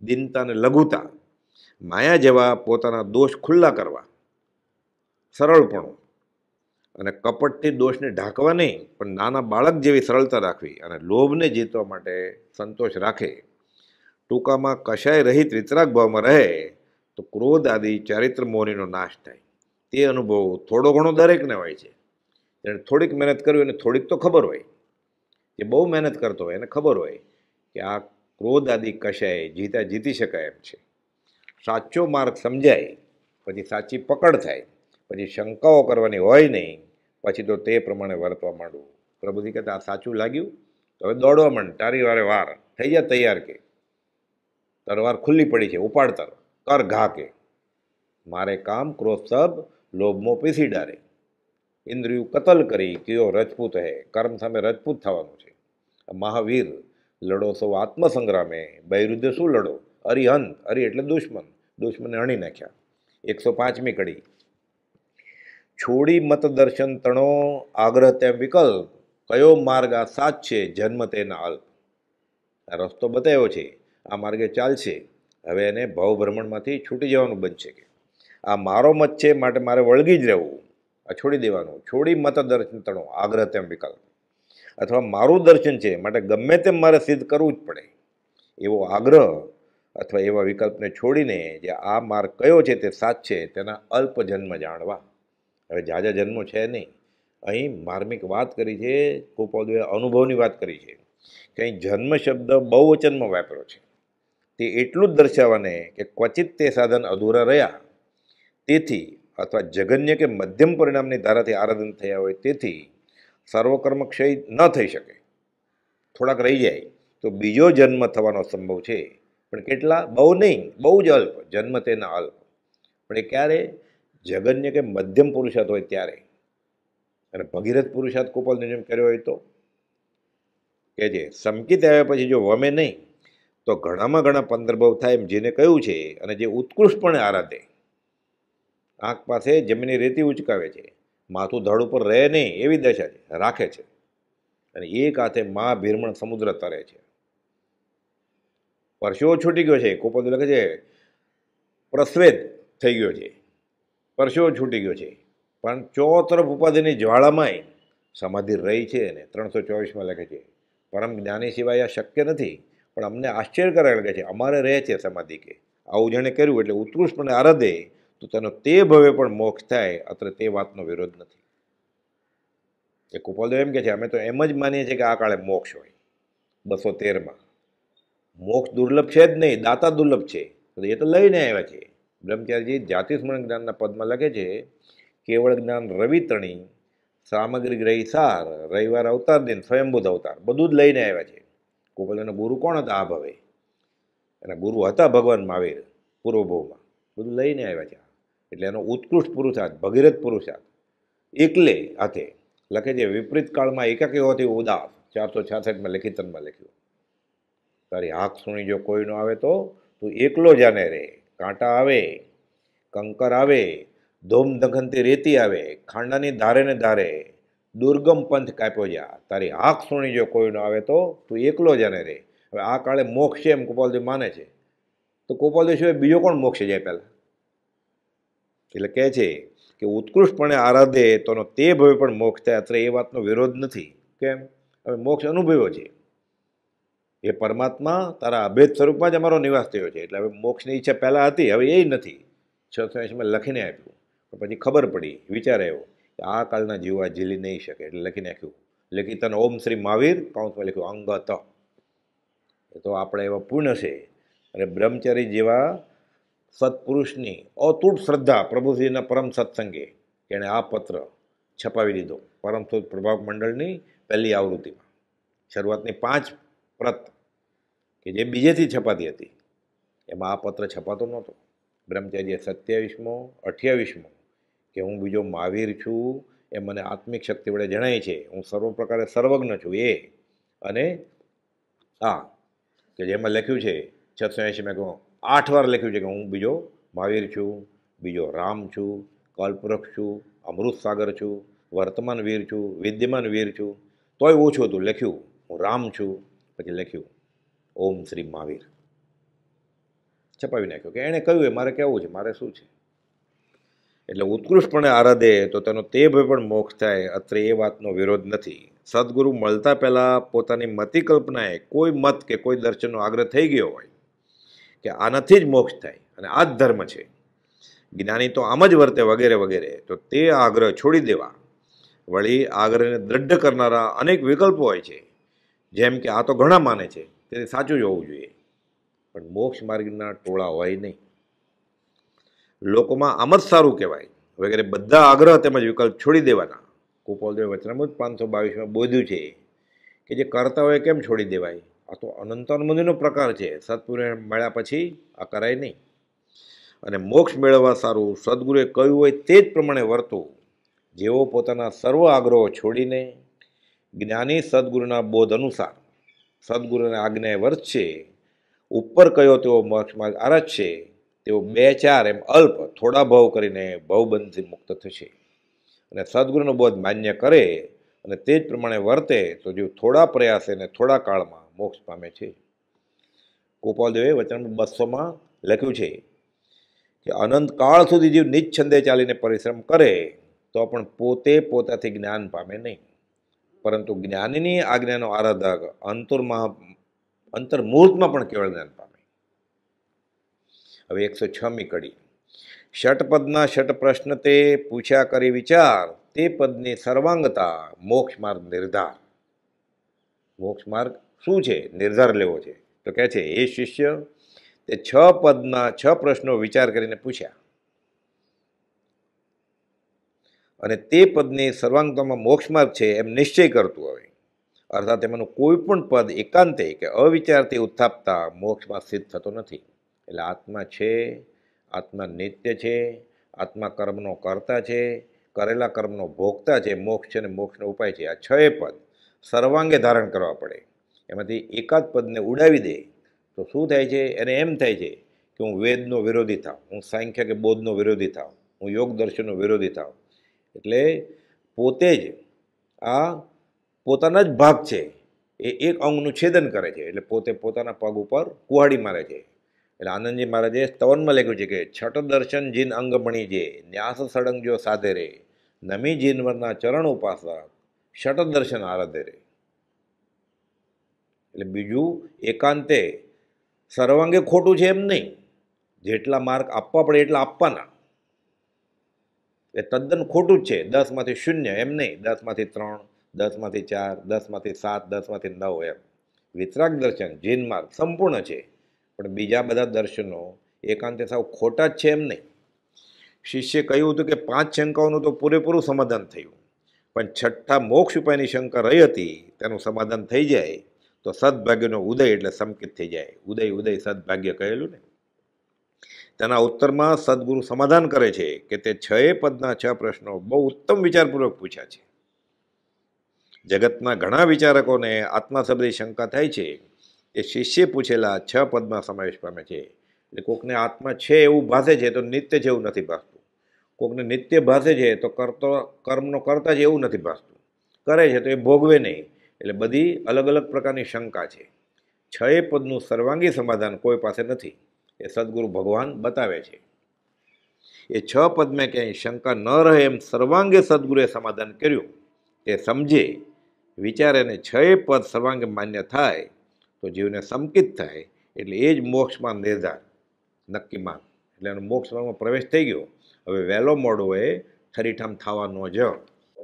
દિનતાને લઘુતા માયા જેવા પોતાના દોષ ખુલ્લા કરવા સરળપણું અને કપટથી દોષને ઢાંકવા નહીં પણ નાના બાળક જેવી સરળતા રાખવી અને લોભને જીતવા માટે સંતોષ રાખે ટૂંકામાં કશાય રહિત વિતરાગ ભાવમાં રહે તો ક્રોધ આદિ ચારિત્ર મોહનીનો નાશ થાય તે અનુભવ થોડો ઘણો દરેકને હોય છે એણે થોડીક મહેનત કરવી અને થોડીક તો ખબર હોય જે બહુ મહેનત કરતો હોય એને ખબર હોય કે આ ક્રોધ આદિ કશાય જીતા જીતી શકાય એમ છે સાચો માર્ગ સમજાય પછી સાચી પકડ થાય પછી શંકાઓ કરવાની હોય નહીં પછી તો તે પ્રમાણે વર્તવા માંડવું પ્રભુજી કહેતા આ સાચું લાગ્યું તો હવે દોડવા માંડ તારી વારે વાર થઈ જા તૈયાર કે તરવાર ખુલ્લી પડી છે ઉપાડ તર કર ઘા કે મારે કામ ક્રોધ સબ લોભમાં પીસી ડારે ઇન્દ્રિયું કતલ કરી કયો રજપૂત હે કર્મ સામે રજપૂત થવાનું છે મહાવીર લડો સૌ આત્મસંગ્રામે બૈરુદ્ધ શું લડો અરિહંત અરિ એટલે દુશ્મન દુશ્મને હણી નાખ્યા એકસો પાંચમી કડી છોડી મત દર્શન તણો આગ્રહ તેમ વિકલ્પ કયો માર્ગ આ સાચ છે જન્મ તેના અલ્પ આ રસ્તો બતાવ્યો છે આ માર્ગે ચાલશે હવે એને ભાવભ્રમણમાંથી છૂટી જવાનું બનશે કે આ મારો મત છે માટે મારે વળગી જ રહેવું છોડી દેવાનું છોડી મત દર્શન તણો આગ્રહ તેમ વિકલ્પ અથવા મારું દર્શન છે માટે ગમે તેમ મારે સિદ્ધ કરવું જ પડે એવો આગ્રહ અથવા એવા વિકલ્પને છોડીને જે આ માર્ગ કયો છે તે સાચ છે તેના અલ્પ જન્મ જાણવા હવે જાજા જન્મ છે નહીં અહીં માર્મિક વાત કરી છે કોપાદુએ અનુભવની વાત કરી છે કે અહીં જન્મ શબ્દ બહુવચનમાં વાપર્યો છે તે એટલું જ દર્શાવવાને કે ક્વચિત તે સાધન અધૂરા રહ્યા તેથી અથવા જગન્ય કે મધ્યમ પરિણામની ધારાથી આરાધન થયા હોય તેથી સર્વકર્મ ક્ષય ન થઈ શકે થોડાક રહી જાય તો બીજો જન્મ થવાનો સંભવ છે પણ કેટલા બહુ નહીં બહુ જ અલ્પ જન્મ તેના અલ્પ પણ એ ક્યારે જગન્ય કે મધ્યમ પુરુષાર્થ હોય ત્યારે અને ભગીરથ પુરુષાર્થ કોપાલનો જેમ કર્યો હોય તો કે જે સમકિત આવ્યા પછી જો વમે નહીં તો ઘણામાં ઘણા પંદર્ભવ થાય એમ જેને કહ્યું છે અને જે ઉત્કૃષ્ટપણે આરાધે આંખ પાસે જમીની રેતી ઉચકાવે છે માથું ધડ ઉપર રહે નહીં એવી દશા છે રાખે છે અને એક હાથે મા ભીરમણ સમુદ્ર તરે છે પરસેવો છૂટી ગયો છે કોપદ લખે છે પ્રસ્વેદ થઈ ગયો છે પરસેવો છૂટી ગયો છે પણ ચો તરફ ઉપાધિની જ્વાળામાંય સમાધિ રહી છે અને ત્રણસો ચોવીસમાં લખે છે પરમ જ્ઞાની સિવાય આ શક્ય નથી પણ અમને આશ્ચર્ય કરાય લાગે છે અમારે રહે છે સમાધિ કે આવું જેણે કર્યું એટલે ઉત્કૃષ્ટ અને આરાધે તો તેનો તે ભવે પણ મોક્ષ થાય અત્રે તે વાતનો વિરોધ નથી એ કુપોલદેવ એમ કે છે અમે તો એમ જ માનીએ છીએ કે આ કાળે મોક્ષ હોય બસો તેરમાં મોક્ષ દુર્લભ છે જ નહીં દાતા દુર્લભ છે એ તો લઈને આવ્યા છે બ્રહ્મચારીજી જાતિ સ્મરણ જ્ઞાનના પદમાં લખે છે કેવળ જ્ઞાન રવિતણી સામગ્રી ગ્રહી સાર રવિવાર અવતાર દિન સ્વયંભૂત અવતાર બધું જ લઈને આવ્યા છે ગોપાલનો ગુરુ કોણ હતા આ ભવે એના ગુરુ હતા ભગવાન મહાવીર પૂર્વભૂમાં બધું લઈને આવ્યા છે એટલે એનો ઉત્કૃષ્ટ પુરુષાર્થ ભગીરથ પુરુષાર્થ એકલે હાથે લખે છે વિપરીત કાળમાં એકાકી હોવાથી ઉદાસ ચારસો છાસઠમાં લેખિતનમાં લખ્યું તારી હાક સુણી જો કોઈનો આવે તો તું એકલો જાને રે કાંટા આવે કંકર આવે ધોમ દખનથી રેતી આવે ખાંડાની ધારે ને ધારે દુર્ગમ પંથ કાપ્યો જા તારી હાક સુણી જો કોઈનો આવે તો તું એકલો જાને રે હવે આ કાળે મોક્ષ છે એમ ગોપાલદેવ માને છે તો ગોપાલદેવ સિવાય બીજો કોણ મોક્ષ જાય પહેલાં એટલે કહે છે કે ઉત્કૃષ્ટપણે આરાધે તોનો તે ભવે પણ મોક્ષ થાય અત્રે એ વાતનો વિરોધ નથી કેમ હવે મોક્ષ અનુભવ્યો છે એ પરમાત્મા તારા અભેદ સ્વરૂપમાં જ અમારો નિવાસ થયો છે એટલે હવે મોક્ષની ઈચ્છા પહેલાં હતી હવે એ નથી છસો એંશીમાં લખીને આપ્યું પણ પછી ખબર પડી વિચાર આવ્યો કે આ કાલના જીવા ઝીલી નહીં શકે એટલે લખી નાખ્યું લખી તને ઓમ શ્રી મહાવીર કાઉન્સમાં લખ્યું અંગત એ તો આપણે એવા પૂર્ણ છે અને બ્રહ્મચારી જેવા સત્પુરુષની અતૂટ શ્રદ્ધા પ્રભુશ્રીના પરમ સત્સંગે એણે આ પત્ર છપાવી દીધો પરમસુદ પ્રભાવ મંડળની પહેલી આવૃત્તિમાં શરૂઆતની પાંચ પ્રત કે જે બીજેથી છપાતી હતી એમાં આ પત્ર છપાતો નહોતો બ્રહ્મચર્ય સત્યાવીસમો અઠ્યાવીસમો કે હું બીજો મહાવીર છું એ મને આત્મિક શક્તિ વડે જણાય છે હું સર્વ પ્રકારે સર્વજ્ઞ છું એ અને હા કે જેમાં લખ્યું છે છસો એંશી મેં કહું આઠ વાર લખ્યું છે કે હું બીજો મહાવીર છું બીજો રામ છું કલ્પવૃક્ષ છું અમૃત સાગર છું વર્તમાન વીર છું વિદ્યમાન વીર છું તોય ઓછું હતું લખ્યું હું રામ છું પછી લખ્યું ઓમ શ્રી મહાવીર છપાવી નાખ્યો કે એણે કહ્યું એ મારે કહેવું છે મારે શું છે એટલે ઉત્કૃષ્ટપણે આરાધે તો તેનો તે ભય પણ મોક્ષ થાય અત્રે એ વાતનો વિરોધ નથી સદગુરુ મળતા પહેલાં પોતાની મતિ કલ્પનાએ કોઈ મત કે કોઈ દર્શનનો આગ્રહ થઈ ગયો હોય કે આનાથી જ મોક્ષ થાય અને આ જ ધર્મ છે જ્ઞાની તો આમ જ વર્તે વગેરે વગેરે તો તે આગ્રહ છોડી દેવા વળી આગ્રહને દ્રઢ કરનારા અનેક વિકલ્પો હોય છે જેમ કે આ તો ઘણા માને છે તે સાચું જ હોવું જોઈએ પણ મોક્ષ માર્ગના ટોળા હોય નહીં લોકોમાં આમ જ સારું કહેવાય વગેરે બધા આગ્રહ તેમજ વિકલ્પ છોડી દેવાના કુપોલદેવ વચનામૃત પાંચસો બાવીસમાં બોધ્યું છે કે જે કરતા હોય કેમ છોડી દેવાય આ તો અનંત અનુમતિનો પ્રકાર છે સત્પુરુષ મળ્યા પછી આ કરાય નહીં અને મોક્ષ મેળવવા સારું સદગુરુએ કહ્યું હોય તે જ પ્રમાણે વર્તવું જેઓ પોતાના સર્વ આગ્રહો છોડીને જ્ઞાની સદગુરુના બોધ અનુસાર સદગુરુને આજ્ઞાએ વર્તશે ઉપર કયો તેઓ મોક્ષમાં આરજશે તેઓ બે ચાર એમ અલ્પ થોડા ભાવ કરીને ભાવબંધથી મુક્ત થશે અને સદગુરુનો બોધ માન્ય કરે અને તે જ પ્રમાણે વર્તે તો જીવ થોડા પ્રયાસે અને થોડા કાળમાં મોક્ષ પામે છે ગોપાલદેવે વચન બસોમાં લખ્યું છે કે અનંતકાળ સુધી જીવ નિચ્છંદે ચાલીને પરિશ્રમ કરે તો પણ પોતે પોતાથી જ્ઞાન પામે નહીં પરંતુ જ્ઞાનની આજ્ઞાનો આરાધક અંતર્માં અંતર્મૂર્તમાં પણ કેવળ જ્ઞાન પામે હવે એકસો છ મી કડી ષટપદના ષટ પ્રશ્ન તે પૂછ્યા કરી વિચાર તે પદની સર્વાંગતા મોક્ષ માર્ગ નિર્ધાર મોક્ષ માર્ગ શું છે નિર્ધાર લેવો છે તો કહે છે એ શિષ્ય તે છ પદના છ પ્રશ્નો વિચાર કરીને પૂછ્યા અને તે પદની સર્વાંગતામાં મોક્ષ માર્ગ છે એમ નિશ્ચય કરતું હવે અર્થાત એમાંનું કોઈ પણ પદ એકાંતે કે અવિચારથી ઉત્થાપતા મોક્ષમાં સિદ્ધ થતો નથી એટલે આત્મા છે આત્મા નિત્ય છે આત્મા કર્મનો કર્તા છે કરેલા કર્મનો ભોગતા છે મોક્ષ છે અને મોક્ષનો ઉપાય છે આ છ પદ સર્વાંગે ધારણ કરવા પડે એમાંથી એકાદ પદને ઉડાવી દે તો શું થાય છે એને એમ થાય છે કે હું વેદનો વિરોધી થાવ હું સાંખ્ય કે બોધનો વિરોધી થાવ હું યોગ દર્શનનો વિરોધી થાવ એટલે પોતે જ આ પોતાના જ ભાગ છે એ એક અંગનું છેદન કરે છે એટલે પોતે પોતાના પગ ઉપર કુહાડી મારે છે એટલે આનંદજી મહારાજે સ્તવનમાં લખ્યું છે કે છઠ દર્શન જીન અંગ બણી જે ન્યાસ સળંગ જો સાધે રે નમી જીનવરના ચરણ ઉપાસક ષટ દર્શન આરાધે રે એટલે બીજું એકાંતે સર્વાંગે ખોટું છે એમ નહીં જેટલા માર્ક આપવા પડે એટલા આપવાના એ તદ્દન ખોટું જ છે દસમાંથી શૂન્ય એમ નહીં દસમાંથી ત્રણ દસમાંથી ચાર દસમાંથી સાત દસમાંથી નવ એમ વિતરાગ દર્શન જૈન માર્ગ સંપૂર્ણ છે પણ બીજા બધા દર્શનો એકાંતે સાવ ખોટા જ છે એમ નહીં શિષ્યે કહ્યું હતું કે પાંચ શંકાઓનું તો પૂરેપૂરું સમાધાન થયું પણ છઠ્ઠા મોક્ષ ઉપાયની શંકા રહી હતી તેનું સમાધાન થઈ જાય તો સદભાગ્યનો ઉદય એટલે સમકિત થઈ જાય ઉદય ઉદય સદભાગ્ય કહેલું ને તેના ઉત્તરમાં સદગુરુ સમાધાન કરે છે કે તે છ પદના છ પ્રશ્નો બહુ ઉત્તમ વિચારપૂર્વક પૂછ્યા છે જગતના ઘણા વિચારકોને આત્મા શબ્દની શંકા થાય છે એ શિષ્ય પૂછેલા છ પદમાં સમાવેશ પામે છે એટલે કોકને આત્મા છે એવું ભાસે છે તો નિત્ય છે એવું નથી ભાસતું કોકને નિત્ય ભાસે છે તો કરતો કર્મનો કરતા જ એવું નથી ભાસતું કરે છે તો એ ભોગવે નહીં એટલે બધી અલગ અલગ પ્રકારની શંકા છે છએ પદનું સર્વાંગી સમાધાન કોઈ પાસે નથી એ સદગુરુ ભગવાન બતાવે છે એ છ પદમાં ક્યાંય શંકા ન રહે એમ સર્વાંગે સદગુરુએ સમાધાન કર્યું તે સમજે વિચારે ને છએ પદ સર્વાંગે માન્ય થાય તો જીવને સંકિત થાય એટલે એ જ મોક્ષમાં નિર્ધાર નક્કી માર્ગ એટલે એનો મોક્ષમાં પ્રવેશ થઈ ગયો હવે વહેલો મોડો એ ઠરીઠામ થવાનો જ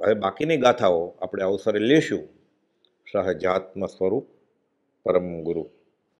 હવે બાકીની ગાથાઓ આપણે અવસરે લેશું સહજાત્મ સ્વરૂપ પરમ ગુરુ